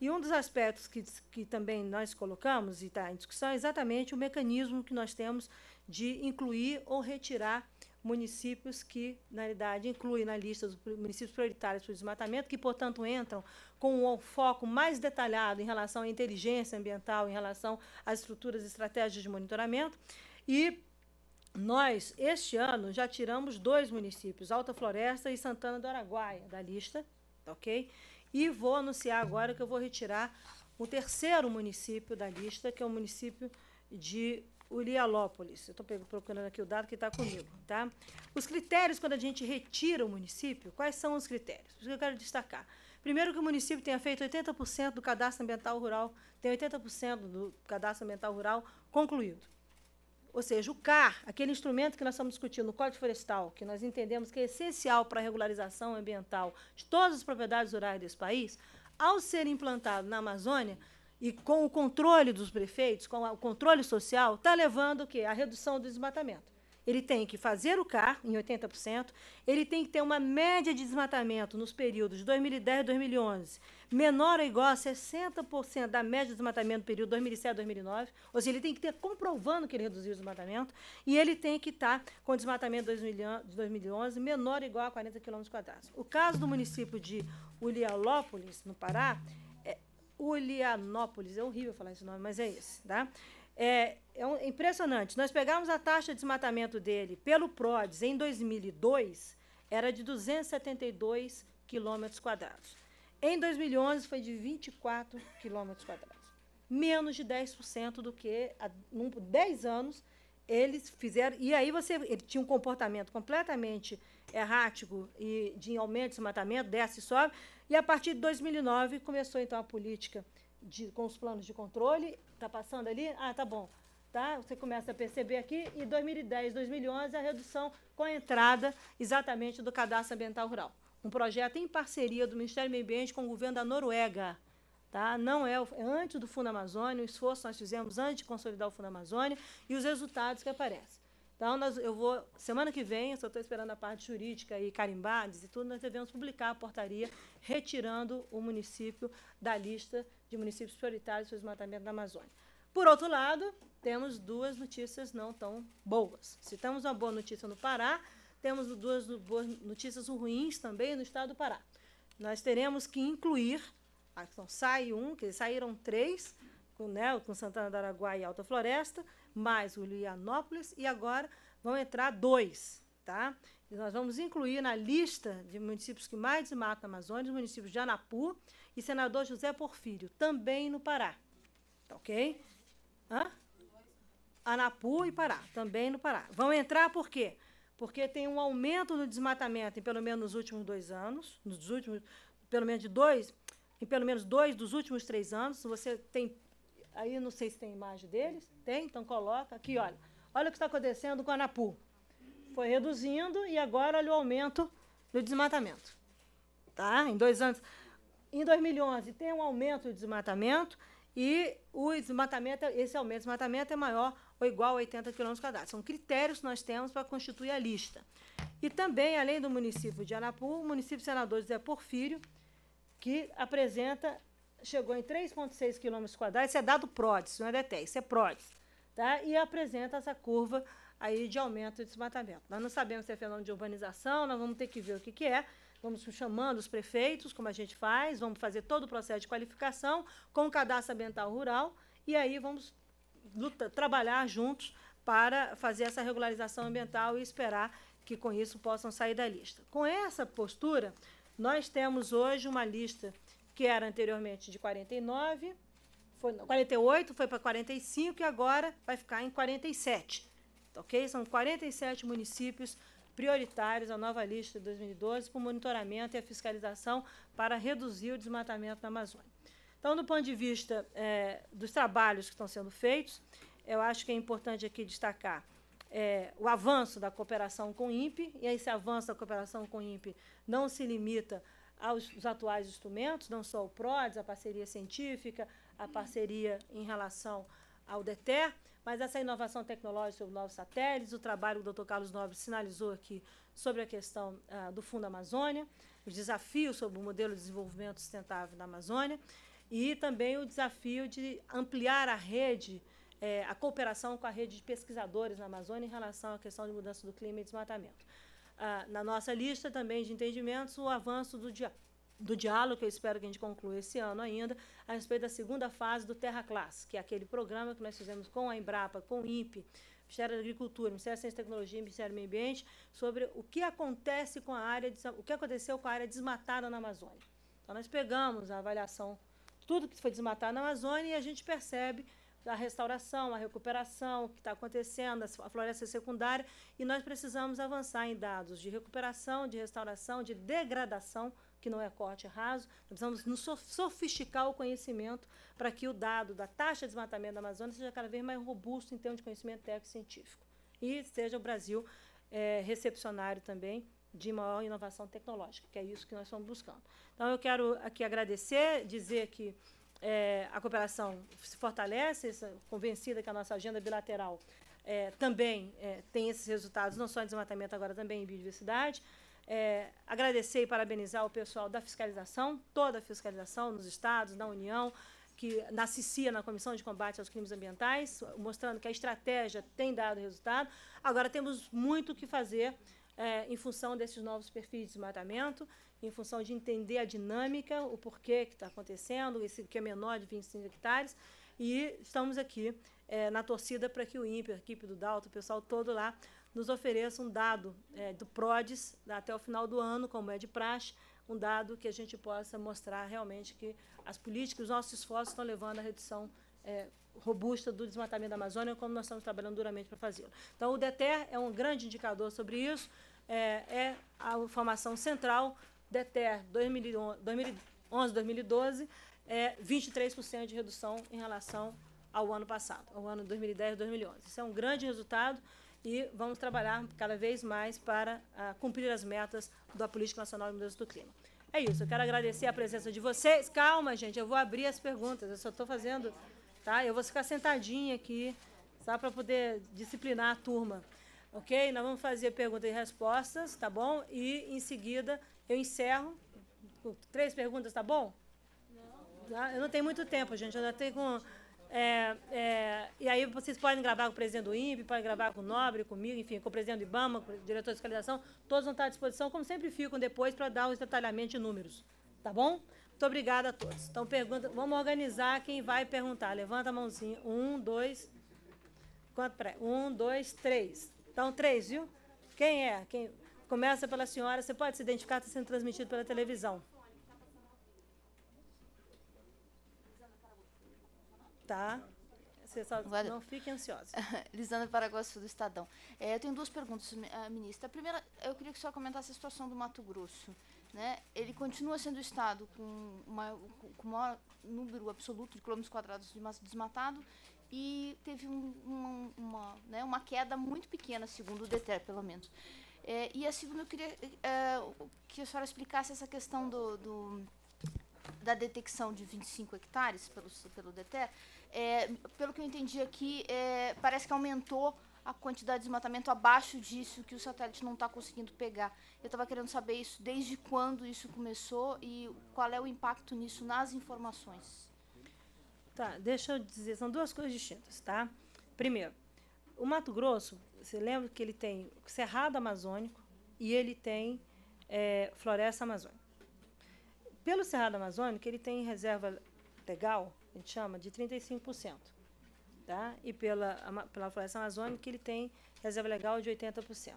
E um dos aspectos que, que também nós colocamos e está em discussão é exatamente o mecanismo que nós temos de incluir ou retirar municípios que, na realidade, incluem na lista dos municípios prioritários para o desmatamento, que, portanto, entram com um foco mais detalhado em relação à inteligência ambiental, em relação às estruturas e estratégias de monitoramento. E nós, este ano, já tiramos dois municípios, Alta Floresta e Santana do Araguaia, da lista, tá ok? E vou anunciar agora que eu vou retirar o terceiro município da lista, que é o município de Urialópolis. Eu estou procurando aqui o dado que está comigo. Tá? Os critérios, quando a gente retira o município, quais são os critérios? Isso que eu quero destacar. Primeiro, que o município tenha feito 80% do cadastro ambiental rural, tem 80% do cadastro ambiental rural concluído. Ou seja, o CAR, aquele instrumento que nós estamos discutindo no Código Florestal, que nós entendemos que é essencial para a regularização ambiental de todas as propriedades rurais desse país, ao ser implantado na Amazônia, e com o controle dos prefeitos, com o controle social, está levando o quê? A redução do desmatamento. Ele tem que fazer o CAR em 80%, ele tem que ter uma média de desmatamento nos períodos de 2010 e 2011 menor ou igual a 60% da média de desmatamento do período 2007 a 2009, ou seja, ele tem que ter comprovando que ele reduziu o desmatamento, e ele tem que estar tá com o desmatamento de 2011 menor ou igual a 40 km². O caso do município de Ulialópolis, no Pará, Ulianópolis. É horrível falar esse nome, mas é esse, tá? É, é um, impressionante. Nós pegamos a taxa de desmatamento dele pelo PRODES em 2002, era de 272 quilômetros quadrados. Em 2011 foi de 24 quilômetros quadrados. Menos de 10% do que há 10 anos eles fizeram. E aí você ele tinha um comportamento completamente errático e de aumento de desmatamento, desce e sobe. E a partir de 2009 começou então a política de, com os planos de controle. Está passando ali? Ah, tá bom. Tá? Você começa a perceber aqui, e 2010, 2011, a redução com a entrada exatamente do cadastro ambiental rural. Um projeto em parceria do Ministério do Meio Ambiente com o governo da Noruega. Tá? Não é, o, é antes do Fundo Amazônia, o esforço nós fizemos antes de consolidar o Fundo Amazônia e os resultados que aparecem. Então, nós, eu vou, semana que vem, eu só estou esperando a parte jurídica e carimbados e tudo, nós devemos publicar a portaria retirando o município da lista de municípios prioritários para o desmatamento da Amazônia. Por outro lado, temos duas notícias não tão boas. Se temos uma boa notícia no Pará, temos duas boas notícias ruins também no estado do Pará. Nós teremos que incluir, então sai um, que saíram três, com, né, com Santana do Araguaia e Alta Floresta, mais o Lianópolis e agora vão entrar dois, tá? E nós vamos incluir na lista de municípios que mais desmatam a Amazônia, os municípios de Anapu e senador José Porfírio, também no Pará. Tá ok? Hã? Anapu e Pará, também no Pará. Vão entrar por quê? Porque tem um aumento no desmatamento em pelo menos nos últimos dois anos, nos últimos, pelo menos de dois, em pelo menos dois dos últimos três anos, você tem Aí não sei se tem imagem deles. Tem? Então coloca. Aqui, olha. Olha o que está acontecendo com a Anapu. Foi reduzindo e agora olha o aumento do desmatamento. Tá? Em dois anos. Em 2011 tem um aumento do desmatamento e o desmatamento, esse aumento do desmatamento é maior ou igual a 80 km quadrados. São critérios que nós temos para constituir a lista. E também, além do município de Anapu, o município senador José Porfírio, que apresenta chegou em 3,6 km quadrados, isso é dado PRODES, não é DETER, isso é PRODES, tá? e apresenta essa curva aí de aumento de desmatamento. Nós não sabemos se é fenômeno de urbanização, nós vamos ter que ver o que, que é, vamos chamando os prefeitos, como a gente faz, vamos fazer todo o processo de qualificação com o cadastro ambiental rural, e aí vamos luta, trabalhar juntos para fazer essa regularização ambiental e esperar que com isso possam sair da lista. Com essa postura, nós temos hoje uma lista que era anteriormente de 49, foi 48, foi para 45 e agora vai ficar em 47. Tá ok? São 47 municípios prioritários à nova lista de 2012 para o monitoramento e a fiscalização para reduzir o desmatamento na Amazônia. Então, do ponto de vista é, dos trabalhos que estão sendo feitos, eu acho que é importante aqui destacar é, o avanço da cooperação com o INPE, e esse avanço da cooperação com o INPE não se limita aos atuais instrumentos, não só o PRODES, a parceria científica, a parceria em relação ao DETER, mas essa inovação tecnológica sobre novos satélites, o trabalho que o Dr. Carlos Nobre sinalizou aqui sobre a questão ah, do Fundo Amazônia, os desafios sobre o modelo de desenvolvimento sustentável na Amazônia e também o desafio de ampliar a rede, eh, a cooperação com a rede de pesquisadores na Amazônia em relação à questão de mudança do clima e desmatamento. Ah, na nossa lista também de entendimentos o avanço do, dia do diálogo, que eu espero que a gente conclua esse ano ainda, a respeito da segunda fase do Terra Classe, que é aquele programa que nós fizemos com a Embrapa, com o INPE, Ministério da Agricultura, Ministério da Ciência e Tecnologia e Ministério do Meio Ambiente, sobre o que acontece com a área de, o que aconteceu com a área desmatada na Amazônia. Então nós pegamos a avaliação tudo que foi desmatado na Amazônia e a gente percebe a restauração, a recuperação, o que está acontecendo, a floresta secundária, e nós precisamos avançar em dados de recuperação, de restauração, de degradação, que não é corte raso. Nós precisamos sofisticar o conhecimento para que o dado da taxa de desmatamento da Amazônia seja cada vez mais robusto em termos de conhecimento técnico e científico. E seja o Brasil é, recepcionário também de maior inovação tecnológica, que é isso que nós estamos buscando. Então, eu quero aqui agradecer, dizer que é, a cooperação se fortalece, convencida que a nossa agenda bilateral é, também é, tem esses resultados, não só em desmatamento, agora também em biodiversidade. É, agradecer e parabenizar o pessoal da fiscalização, toda a fiscalização nos estados, na União, que na CICIA, na Comissão de Combate aos Crimes Ambientais, mostrando que a estratégia tem dado resultado. Agora temos muito o que fazer é, em função desses novos perfis de desmatamento em função de entender a dinâmica, o porquê que está acontecendo, esse que é menor de 25 hectares, e estamos aqui é, na torcida para que o INPE, a equipe do Dalto, o pessoal todo lá, nos ofereça um dado é, do PRODES até o final do ano, como é de praxe, um dado que a gente possa mostrar realmente que as políticas, os nossos esforços estão levando à redução é, robusta do desmatamento da Amazônia, como nós estamos trabalhando duramente para fazê-lo. Então, o DETER é um grande indicador sobre isso, é, é a formação central DETER 2011-2012, é 23% de redução em relação ao ano passado, ao ano 2010-2011. Isso é um grande resultado e vamos trabalhar cada vez mais para uh, cumprir as metas da Política Nacional de Mudança do Clima. É isso, eu quero agradecer a presença de vocês. Calma, gente, eu vou abrir as perguntas, eu só estou fazendo, tá? Eu vou ficar sentadinha aqui, só para poder disciplinar a turma. Ok? Nós vamos fazer perguntas e respostas, tá bom? E, em seguida, eu encerro. Três perguntas, tá bom? Não. Ah, eu não tenho muito tempo, gente. Eu ainda tenho com. É, é, e aí vocês podem gravar com o presidente do INPE, podem gravar com o Nobre, comigo, enfim, com o presidente do IBAMA, com o diretor de fiscalização. Todos vão estar à disposição, como sempre ficam depois, para dar os detalhamentos de números. Tá bom? Muito obrigada a todos. Então, pergunta, vamos organizar quem vai perguntar. Levanta a mãozinha. Um, dois. Quanto, para. Um, dois, três. Então, três, viu? Quem é? Quem... Começa pela senhora, você pode se identificar, está sendo transmitido pela televisão. Tá? Você só não fique ansiosa. <laughs> Lisandra Paragosto, do Estadão. É, eu tenho duas perguntas, ah, ministra. A primeira, eu queria que você comentasse a situação do Mato Grosso. Né? Ele continua sendo o Estado com, o maior número absoluto de quilômetros quadrados de desmatado e teve um, uma, uma, né, uma queda muito pequena, segundo o DETER, pelo menos. É, e a segunda, eu queria é, que a senhora explicasse essa questão do, do da detecção de 25 hectares pelo, pelo DETER. É, pelo que eu entendi aqui, é, parece que aumentou a quantidade de desmatamento abaixo disso que o satélite não está conseguindo pegar. Eu estava querendo saber isso, desde quando isso começou e qual é o impacto nisso nas informações. Tá, deixa eu dizer, são duas coisas distintas, tá? Primeiro, o Mato Grosso você lembra que ele tem Cerrado Amazônico e ele tem é, Floresta Amazônica. Pelo Cerrado Amazônico, ele tem reserva legal, a gente chama, de 35%. Tá? E pela, pela Floresta Amazônica, ele tem reserva legal de 80%.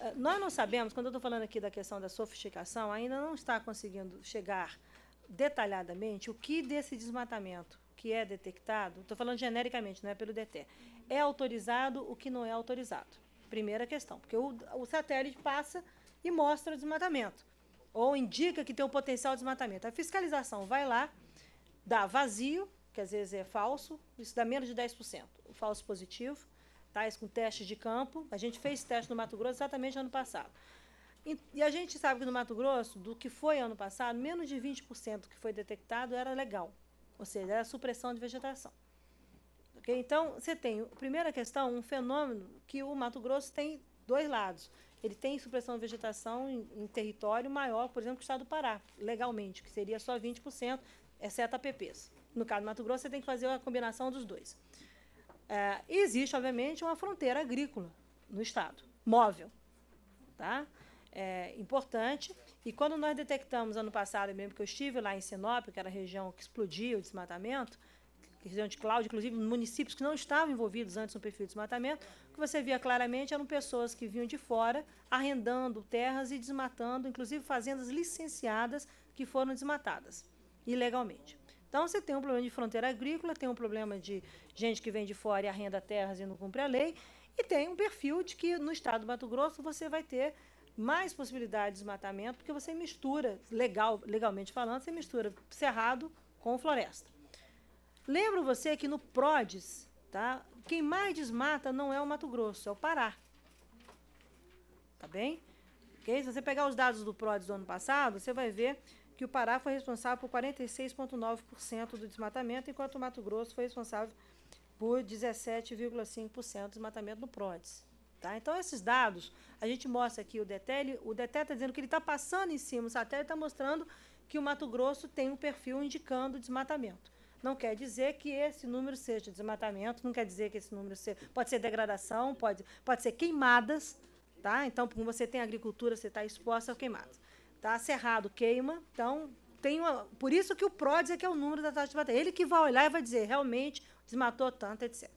Ah, nós não sabemos, quando eu estou falando aqui da questão da sofisticação, ainda não está conseguindo chegar detalhadamente o que desse desmatamento que é detectado, estou falando genericamente, não é pelo DT, é autorizado, o que não é autorizado. Primeira questão, porque o, o satélite passa e mostra o desmatamento, ou indica que tem um potencial de desmatamento. A fiscalização vai lá, dá vazio, que às vezes é falso, isso dá menos de 10%, o falso positivo, tais com testes de campo. A gente fez teste no Mato Grosso exatamente ano passado. E, e a gente sabe que no Mato Grosso, do que foi ano passado, menos de 20% que foi detectado era legal, ou seja, era supressão de vegetação. Então, você tem, primeira questão, um fenômeno que o Mato Grosso tem dois lados. Ele tem supressão de vegetação em, em território maior, por exemplo, que o estado do Pará, legalmente, que seria só 20%, exceto APPs. No caso do Mato Grosso, você tem que fazer a combinação dos dois. É, existe, obviamente, uma fronteira agrícola no estado, móvel. Tá? É importante. E quando nós detectamos ano passado, eu lembro que eu estive lá em Sinop, que era a região que explodiu o desmatamento, região de Cláudio, inclusive municípios que não estavam envolvidos antes no perfil de desmatamento, o que você via claramente eram pessoas que vinham de fora arrendando terras e desmatando, inclusive fazendas licenciadas que foram desmatadas ilegalmente. Então, você tem um problema de fronteira agrícola, tem um problema de gente que vem de fora e arrenda terras e não cumpre a lei, e tem um perfil de que no estado do Mato Grosso você vai ter mais possibilidade de desmatamento, porque você mistura, legal, legalmente falando, você mistura cerrado com floresta. Lembro você que no PRODES, tá? Quem mais desmata não é o Mato Grosso, é o Pará. Tá bem? Okay? Se você pegar os dados do PRODES do ano passado, você vai ver que o Pará foi responsável por 46,9% do desmatamento, enquanto o Mato Grosso foi responsável por 17,5% do desmatamento no PRODES. Tá? Então, esses dados, a gente mostra aqui o DETEL, o DETEL está dizendo que ele está passando em cima, o satélite está mostrando que o Mato Grosso tem um perfil indicando desmatamento. Não quer dizer que esse número seja desmatamento, não quer dizer que esse número seja. Pode ser degradação, pode, pode ser queimadas, tá? Então, como você tem agricultura, você está exposta a queimadas. Tá? Cerrado queima, então tem uma, por isso que o PRODES é que é o número da taxa de desmatamento. Ele que vai olhar e vai dizer, realmente, desmatou tanto, etc.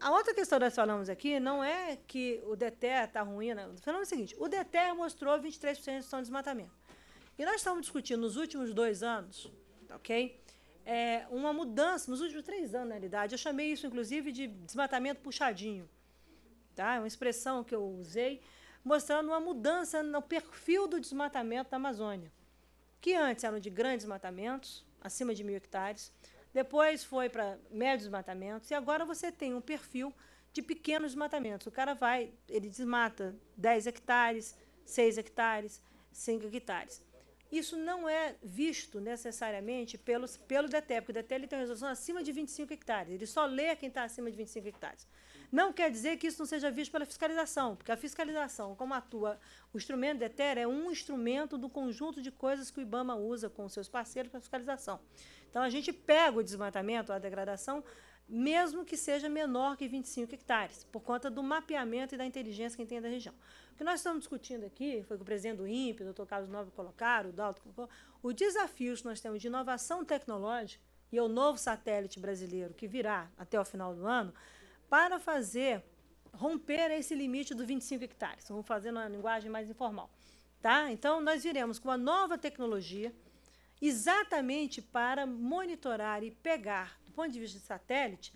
A outra questão que nós falamos aqui não é que o DETE está ruim, não. Né? Falamos o seguinte, o DETE mostrou 23% de desmatamento. E nós estamos discutindo nos últimos dois anos, ok? é, uma mudança nos últimos três anos, na realidade. Eu chamei isso, inclusive, de desmatamento puxadinho. Tá? É uma expressão que eu usei, mostrando uma mudança no perfil do desmatamento da Amazônia, que antes eram de grandes desmatamentos, acima de mil hectares, depois foi para médios desmatamentos, e agora você tem um perfil de pequenos desmatamentos. O cara vai, ele desmata 10 hectares, 6 hectares, 5 hectares. Isso não é visto necessariamente pelo pelo DETEP, porque o DETEP tem uma resolução acima de 25 hectares. Ele só lê quem está acima de 25 hectares. Não quer dizer que isso não seja visto pela fiscalização, porque a fiscalização, como atua o instrumento DETER, é um instrumento do conjunto de coisas que o IBAMA usa com seus parceiros para fiscalização. Então, a gente pega o desmatamento, a degradação, mesmo que seja menor que 25 hectares, por conta do mapeamento e da inteligência que tem da região. O que nós estamos discutindo aqui, foi que o presidente do INPE, o Dr. Carlos Nobre colocaram, o Dalton colocou, o desafio que nós temos de inovação tecnológica e é o novo satélite brasileiro que virá até o final do ano, para fazer romper esse limite dos 25 hectares. Vamos fazer numa linguagem mais informal. Tá? Então, nós viremos com uma nova tecnologia, exatamente para monitorar e pegar, do ponto de vista de satélite,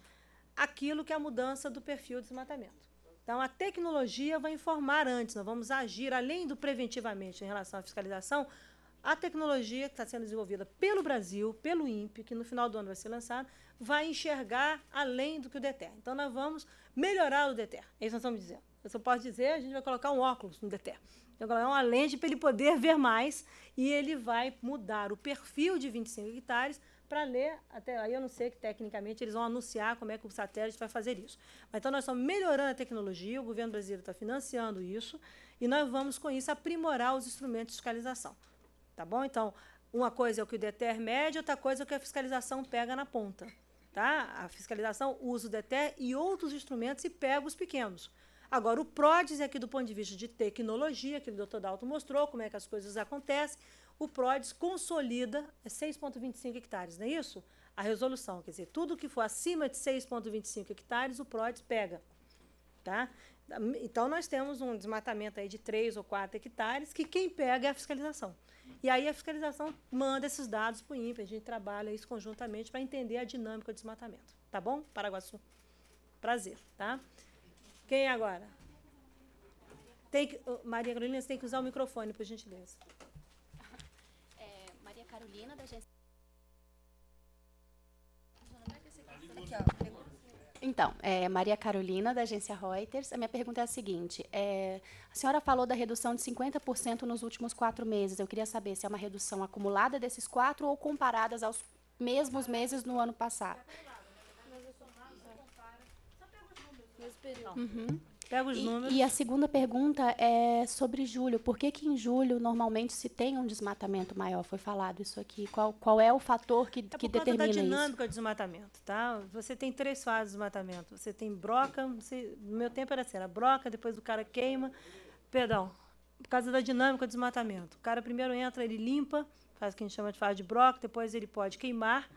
aquilo que é a mudança do perfil do desmatamento. Então, a tecnologia vai informar antes, nós vamos agir, além do preventivamente em relação à fiscalização, a tecnologia que está sendo desenvolvida pelo Brasil, pelo INPE, que no final do ano vai ser lançado, vai enxergar além do que o DETER. Então, nós vamos melhorar o DETER. É isso que nós estamos dizendo. Eu só posso dizer, a gente vai colocar um óculos no DETER. Então, é uma lente para ele poder ver mais e ele vai mudar o perfil de 25 hectares para ler, até aí eu não sei que tecnicamente eles vão anunciar como é que o satélite vai fazer isso. Mas então nós estamos melhorando a tecnologia, o governo brasileiro está financiando isso, e nós vamos com isso aprimorar os instrumentos de fiscalização. Tá bom? Então, uma coisa é o que o DETER mede, outra coisa é o que a fiscalização pega na ponta. Tá? A fiscalização usa o DETER e outros instrumentos e pega os pequenos. Agora, o PRODES, é aqui do ponto de vista de tecnologia, que o doutor Dalton mostrou, como é que as coisas acontecem, o PRODES consolida 6,25 é hectares, não é isso? A resolução, quer dizer, tudo que for acima de 6,25 hectares, o PRODES pega. Tá? Então, nós temos um desmatamento aí de 3 ou 4 hectares, que quem pega é a fiscalização. E aí a fiscalização manda esses dados para o INPE, a gente trabalha isso conjuntamente para entender a dinâmica do desmatamento. Tá bom? Paraguaçu. Prazer, tá? Quem é agora? Tem que, Maria Carolina, você tem que usar o microfone, por gentileza. <laughs> É, Maria Carolina, da agência. Então, é, Maria Carolina, da agência Reuters. A minha pergunta é a seguinte: é, a senhora falou da redução de 50% nos últimos quatro meses. Eu queria saber se é uma redução acumulada desses quatro ou comparadas aos mesmos meses no ano passado. Uhum. Pega os e, números. E a segunda pergunta é sobre julho. Por que, que em julho normalmente se tem um desmatamento maior? Foi falado isso aqui. Qual, qual é o fator que, é que determina isso? É da dinâmica do desmatamento. Tá? Você tem três fases de desmatamento. Você tem broca, você, no meu tempo era assim, era broca, depois o cara queima. Perdão, por causa da dinâmica do desmatamento. O cara primeiro entra, ele limpa, faz o que a gente chama de fase de broca, depois ele pode queimar,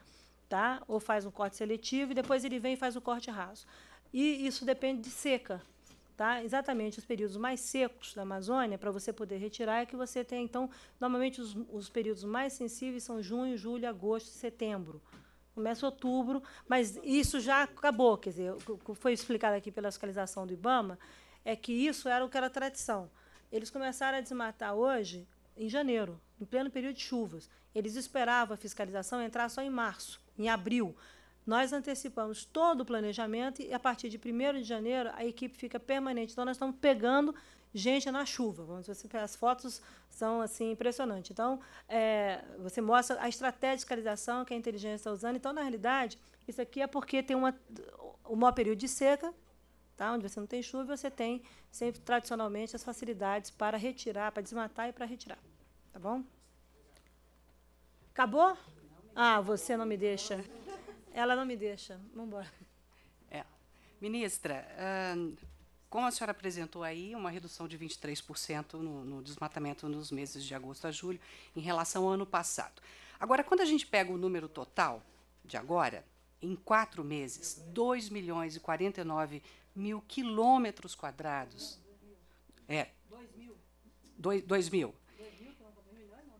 tá? ou faz um corte seletivo, e depois ele vem e faz um corte raso. E isso depende de seca. Tá? Exatamente os períodos mais secos da Amazônia, para você poder retirar, é que você tem, então, normalmente os, os períodos mais sensíveis são junho, julho, agosto e setembro. Começa outubro, mas isso já acabou, quer dizer, foi explicado aqui pela fiscalização do IBAMA, é que isso era o que era tradição. Eles começaram a desmatar hoje, em janeiro, em pleno período de chuvas. Eles esperavam a fiscalização entrar só em março, em abril. Nós antecipamos todo o planejamento e a partir de 1 de janeiro a equipe fica permanente. Então nós estamos pegando gente na chuva. Vamos assim, as fotos são assim impressionantes. Então é, você mostra a estratégia de fiscalização que a inteligência está usando. Então na realidade isso aqui é porque tem uma, um maior período de seca Tá, onde você não tem chuva, você tem sempre tradicionalmente as facilidades para retirar, para desmatar e para retirar. Tá bom? Acabou? Ah, você não me deixa. Ela não me deixa. Vamos embora. É. Ministra, como a senhora apresentou aí, uma redução de 23% no, no desmatamento nos meses de agosto a julho em relação ao ano passado. Agora, quando a gente pega o número total de agora, em quatro meses, 2 milhões e 49 mil quilômetros quadrados. É. 2 mil. 2 mil.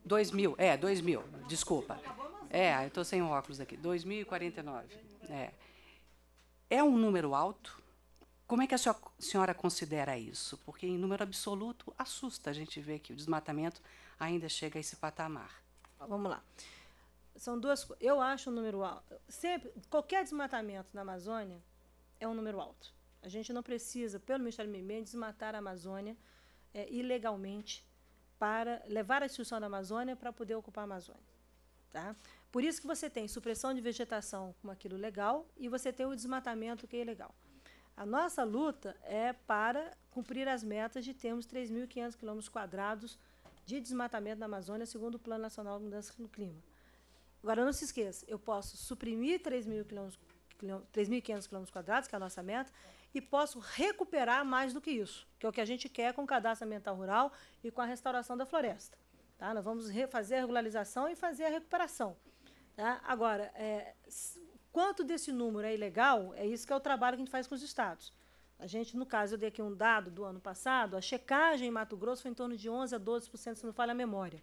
2 é mil, é, 2 mil, desculpa. Acabou é, eu estou sem óculos aqui. 2.049. É. é um número alto? Como é que a senhora considera isso? Porque, em número absoluto, assusta a gente ver que o desmatamento ainda chega a esse patamar. Vamos lá. São duas coisas. Eu acho um número alto. Sempre, qualquer desmatamento na Amazônia é um número alto. A gente não precisa, pelo Ministério do Meio Ambiente, desmatar a Amazônia é, ilegalmente para levar a instituição da Amazônia para poder ocupar a Amazônia. Tá? Por isso que você tem supressão de vegetação como aquilo legal e você tem o desmatamento que é ilegal. A nossa luta é para cumprir as metas de termos 3.500 quilômetros quadrados de desmatamento na Amazônia, segundo o Plano Nacional de Mudança do Clima. Agora, não se esqueça, eu posso suprimir 3.500 quilômetros quadrados, que é a nossa meta, e posso recuperar mais do que isso, que é o que a gente quer com o cadastro ambiental rural e com a restauração da floresta. Tá? Nós vamos fazer a regularização e fazer a recuperação. Tá? Agora, é, quanto desse número é ilegal, é isso que é o trabalho que a gente faz com os estados. A gente, no caso, eu dei aqui um dado do ano passado, a checagem em Mato Grosso foi em torno de 11% a 12%, se não falha a memória.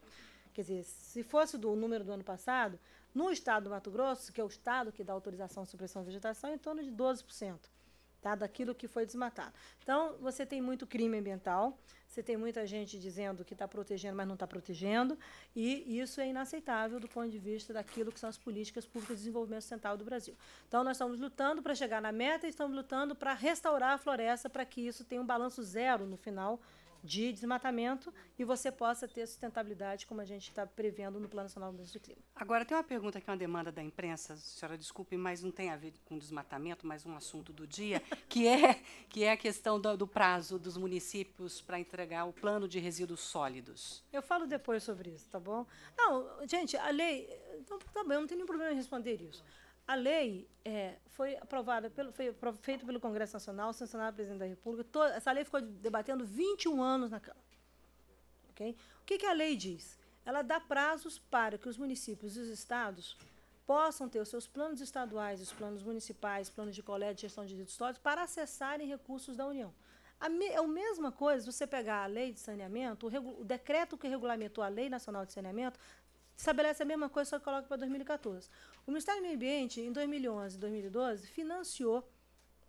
Quer dizer, se fosse do número do ano passado, no estado do Mato Grosso, que é o estado que dá autorização à supressão de vegetação, é em torno de 12% tá? daquilo que foi desmatado. Então, você tem muito crime ambiental, você tem muita gente dizendo que está protegendo, mas não está protegendo, e isso é inaceitável do ponto de vista daquilo que são as políticas públicas de desenvolvimento sustentável do Brasil. Então, nós estamos lutando para chegar na meta e estamos lutando para restaurar a floresta para que isso tenha um balanço zero no final de desmatamento e você possa ter sustentabilidade, como a gente está prevendo no Plano Nacional do Clima. Agora, tem uma pergunta que é uma demanda da imprensa, senhora desculpe, mas não tem a ver com desmatamento, mas um assunto do dia, <laughs> que é, que é a questão do, do prazo dos municípios para entregar o plano de resíduos sólidos. Eu falo depois sobre isso, tá bom? Não, gente, a lei. Então tá bem, eu não tenho nenhum problema em responder isso. A lei é, foi aprovada, pelo, foi feita pelo Congresso Nacional, sancionada pelo Presidente da República. Toda, essa lei ficou debatendo 21 anos na Câmara. Okay? O que, que a lei diz? Ela dá prazos para que os municípios e os estados possam ter os seus planos estaduais, os planos municipais, planos de coleta, gestão de direitos históricos, para acessarem recursos da União. A me, é a mesma coisa você pegar a lei de saneamento, o, regu, o, decreto que regulamentou a Lei Nacional de Saneamento, estabelece a mesma coisa, só que coloca para 2014. O Ministério do Meio Ambiente, em 2011 e 2012, financiou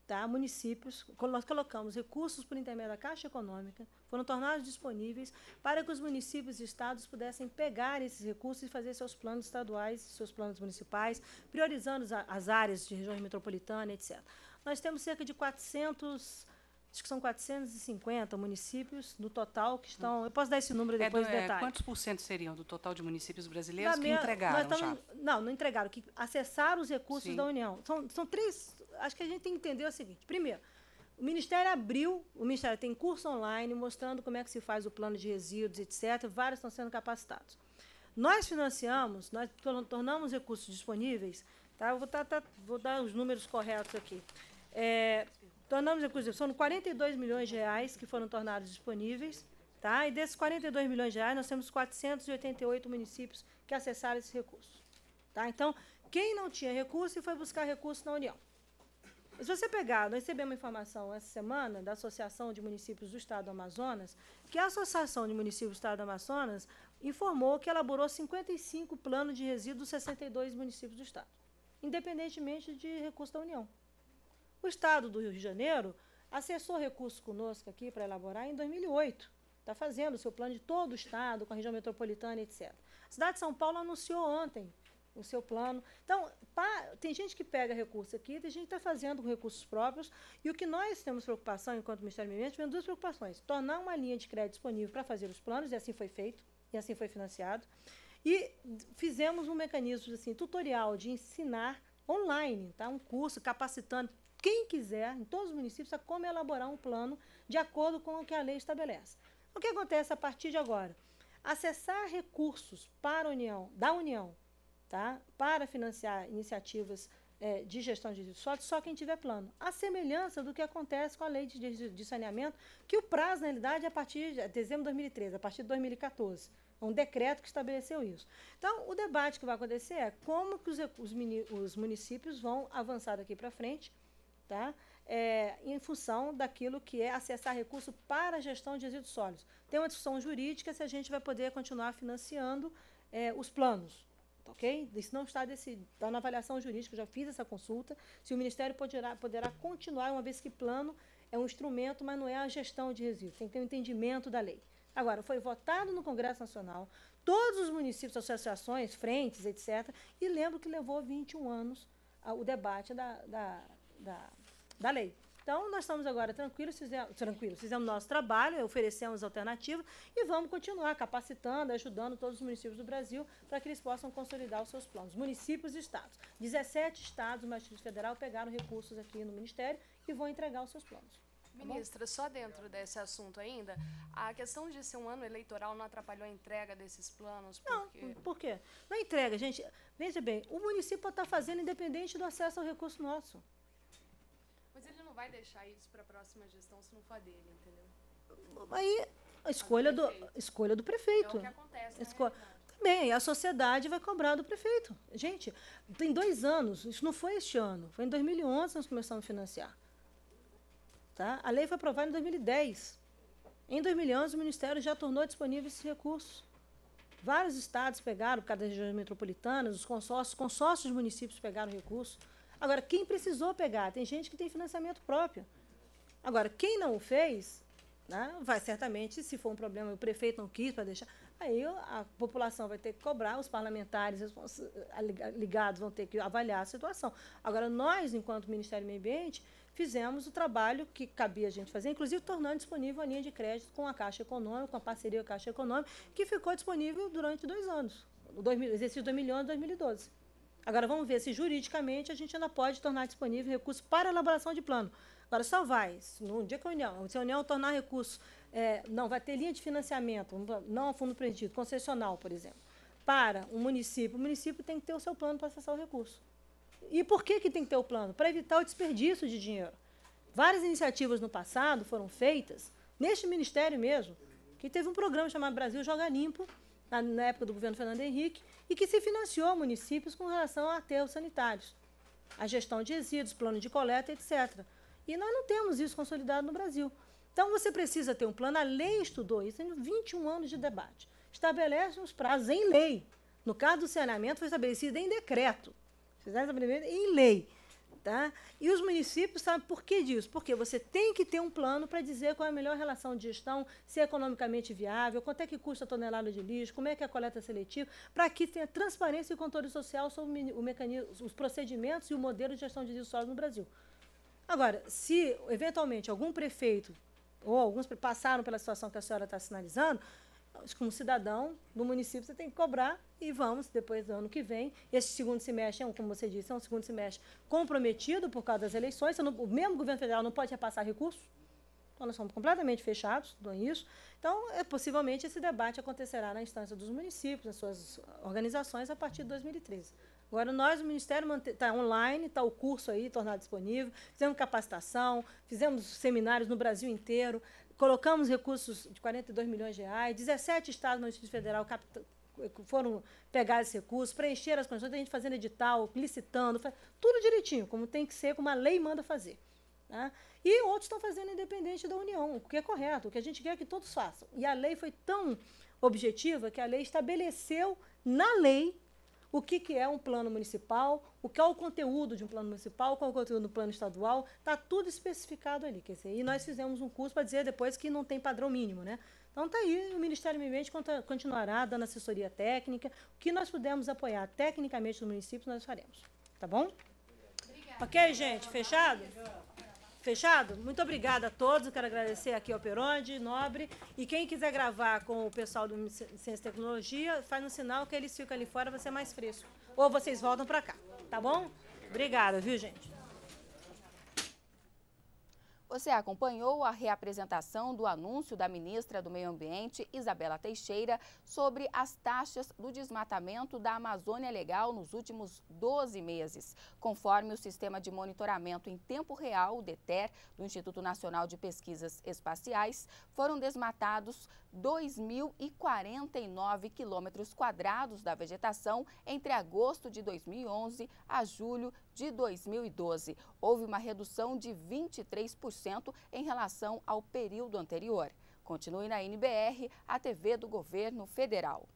tá, municípios, nós colocamos recursos por intermédio da Caixa Econômica, foram tornados disponíveis para que os municípios e estados pudessem pegar esses recursos e fazer seus planos estaduais, seus planos municipais, priorizando as áreas de regiões metropolitanas etc. Nós temos cerca de 400 acho que são 450 municípios no total que estão. Eu posso dar esse número é, depois é, do, detalhe. Quantos por cento seriam do total de municípios brasileiros que minha, entregaram estamos, Não, não entregaram, que acessaram os recursos Sim. da União. São, são três. Acho que a gente tem que entender o seguinte: primeiro, o Ministério abriu, o Ministério tem curso online mostrando como é que se faz o plano de resíduos, etc. Vários estão sendo capacitados. Nós financiamos, nós tornamos recursos disponíveis, tá? vou, tá, tá, vou dar os números corretos aqui. É, Tornamos, inclusive, são 42 milhões de reais que foram tornados disponíveis. Tá? E desses 42 milhões de reais, nós temos 488 municípios que acessaram esse recurso. Tá? Então, quem não tinha recurso e foi buscar recurso na União. Se você pegar, nós recebemos informação essa semana da Associação de Municípios do Estado do Amazonas, que a Associação de Municípios do Estado do Amazonas informou que elaborou 55 planos de resíduos dos 62 municípios do Estado, independentemente de recurso da União. O Estado do Rio de Janeiro acessou recursos conosco aqui para elaborar em 2008. Está fazendo o seu plano de todo o Estado, com a região metropolitana, etc. A cidade de São Paulo anunciou ontem o seu plano. Então, tem gente que pega recursos aqui, tem gente que está fazendo com recursos próprios. E o que nós temos preocupação, enquanto Ministério do Meio Ambiente, temos duas preocupações. Tornar uma linha de crédito disponível para fazer os planos, e assim foi feito, e assim foi financiado. E fizemos um mecanismo assim, tutorial de ensinar online, tá? um curso capacitando quem quiser, em todos os municípios, a como elaborar um plano de acordo com o que a lei estabelece. O que acontece a partir de agora? Acessar recursos para União, da União, tá? para financiar iniciativas é, de gestão de resíduos sólidos, só quem tiver plano. A semelhança do que acontece com a lei de, de, de saneamento, que o prazo, na realidade, é a partir de é dezembro de 2013, a partir de 2014 um decreto que estabeleceu isso. Então, o debate que vai acontecer é como que os, os, os municípios vão avançar daqui para frente tá? É, em função daquilo que é acessar recurso para a gestão de resíduos sólidos. Tem uma discussão jurídica se a gente vai poder continuar financiando é, os planos. Ok? Isso não está decidido. Está na avaliação jurídica, eu já fiz essa consulta. Se o Ministério poderá, poderá continuar, uma vez que plano é um instrumento, mas não é a gestão de resíduos. Tem que ter um entendimento da lei. Agora, foi votado no Congresso Nacional, todos os municípios, associações, frentes, etc. E lembro que levou 21 anos a, o debate da, da, da da lei. Então, nós estamos agora tranquilos, fizemos, tranquilos, fizemos nosso trabalho, oferecemos alternativa e vamos continuar capacitando, ajudando todos os municípios do Brasil para que eles possam consolidar os seus planos. Municípios e estados. 17 estados do Distrito Federal pegaram recursos aqui no Ministério e vão entregar os seus planos. Tá Ministra, só dentro desse assunto ainda, a questão de ser um ano eleitoral não atrapalhou a entrega desses planos? Porque... Não, por quê? Na é entrega, gente, veja bem, o município está fazendo independente do acesso ao recurso nosso vai deixar isso para a próxima gestão se não for dele, entendeu? Aí a escolha do, escolha do prefeito. É o que acontece. Né? Esco... Também, a sociedade vai cobrar do prefeito. Gente, tem dois anos, isso não foi este ano, foi em 2011 que nós começamos a financiar. Tá? A lei foi aprovada em 2010. Em 2011, o Ministério já tornou disponível esse recurso. Vários estados pegaram, cada região metropolitana, regiões metropolitanas, os consórcios, consórcios de municípios pegaram o recurso. Agora, quem precisou pegar? Tem gente que tem financiamento próprio. Agora, quem não o fez, né, vai certamente, se for um problema, o prefeito não quis para deixar, aí a população vai ter que cobrar, os parlamentares ligados vão ter que avaliar a situação. Agora, nós, enquanto Ministério do Meio Ambiente, fizemos o trabalho que cabia a gente fazer, inclusive tornando disponível a linha de crédito com a Caixa Econômica, com a parceria com a Caixa Econômica, que ficou disponível durante dois anos, o exercício 2011 e 2012. Agora, vamos ver se juridicamente a gente ainda pode tornar disponível recurso para elaboração de plano. Agora, só vai, no dia que a União, se a União tornar recurso, é, não vai ter linha de financiamento, não a fundo preenchido, concessional, por exemplo, para um município, o município tem que ter o seu plano para acessar o recurso. E por que, que tem que ter o plano? Para evitar o desperdício de dinheiro. Várias iniciativas no passado foram feitas, neste ministério mesmo, que teve um programa chamado Brasil Joga Limpo, na, na época do governo Fernando Henrique, e que se financiou municípios com relação a aterros sanitários, a gestão de resíduos, plano de coleta, etc. E nós não temos isso consolidado no Brasil. Então você precisa ter um plano, a lei estudou isso em 21 anos de debate. Estabelece os prazos em lei. No caso do saneamento, foi estabelecido em decreto. Em lei. Tá? E os municípios sabem por que disso? Porque você tem que ter um plano para dizer qual é a melhor relação de gestão, se é economicamente viável, quanto é que custa a tonelada de lixo, como é que é a coleta seletiva, para que tenha transparência e controle social sobre o mecanismo, os procedimentos e o modelo de gestão de lixo no Brasil. Agora, se eventualmente algum prefeito ou alguns passaram pela situação que a senhora está sinalizando, como cidadão do município, você tem que cobrar e vamos, depois do ano que vem. Esse segundo semestre, é como você disse, é um segundo semestre comprometido por causa das eleições. Não, o mesmo governo federal não pode repassar recursos. Então, nós somos completamente fechados com então é isso. Então, é, possivelmente, esse debate acontecerá na instância dos municípios, nas suas organizações, a partir de 2013. Agora, nós, o Ministério, está online, está o curso aí tornado disponível, fizemos capacitação, fizemos seminários no Brasil inteiro, colocamos recursos de 42 milhões de reais, 17 estados no Distrito Federal foram pegar esse recurso, preencher as condições, tem gente fazendo edital, licitando, tudo direitinho, como tem que ser, como a lei manda fazer. Né? E outros estão fazendo independente da União, o que é correto, o que a gente quer que todos façam. E a lei foi tão objetiva que a lei estabeleceu na lei o que, que é um plano municipal, o que é o conteúdo de um plano municipal, qual é o conteúdo do plano estadual, está tudo especificado ali. Quer dizer, e nós fizemos um curso para dizer depois que não tem padrão mínimo. Né? Então está aí, o Ministério do Meio Ambiente continuará dando assessoria técnica. O que nós pudermos apoiar tecnicamente os municípios, nós faremos. Tá bom? Obrigada. Ok, gente? Fechado? Fechado? Muito obrigada a todos. Quero agradecer aqui ao Peronde, Nobre. E quem quiser gravar com o pessoal do Ciência e Tecnologia, faz um sinal que eles ficam ali fora, vai ser é mais fresco. Ou vocês voltam para cá, tá bom? Obrigada, viu, gente? Você acompanhou a reapresentação do anúncio da ministra do Meio Ambiente, Isabela Teixeira, sobre as taxas do desmatamento da Amazônia Legal nos últimos 12 meses. Conforme o Sistema de Monitoramento em Tempo Real, o DETER, do Instituto Nacional de Pesquisas Espaciais, foram desmatados 2.049 quilômetros quadrados da vegetação entre agosto de 2011 a julho de 2012. Houve uma redução de 23% em relação ao período anterior. Continue na NBR, a TV do Governo Federal.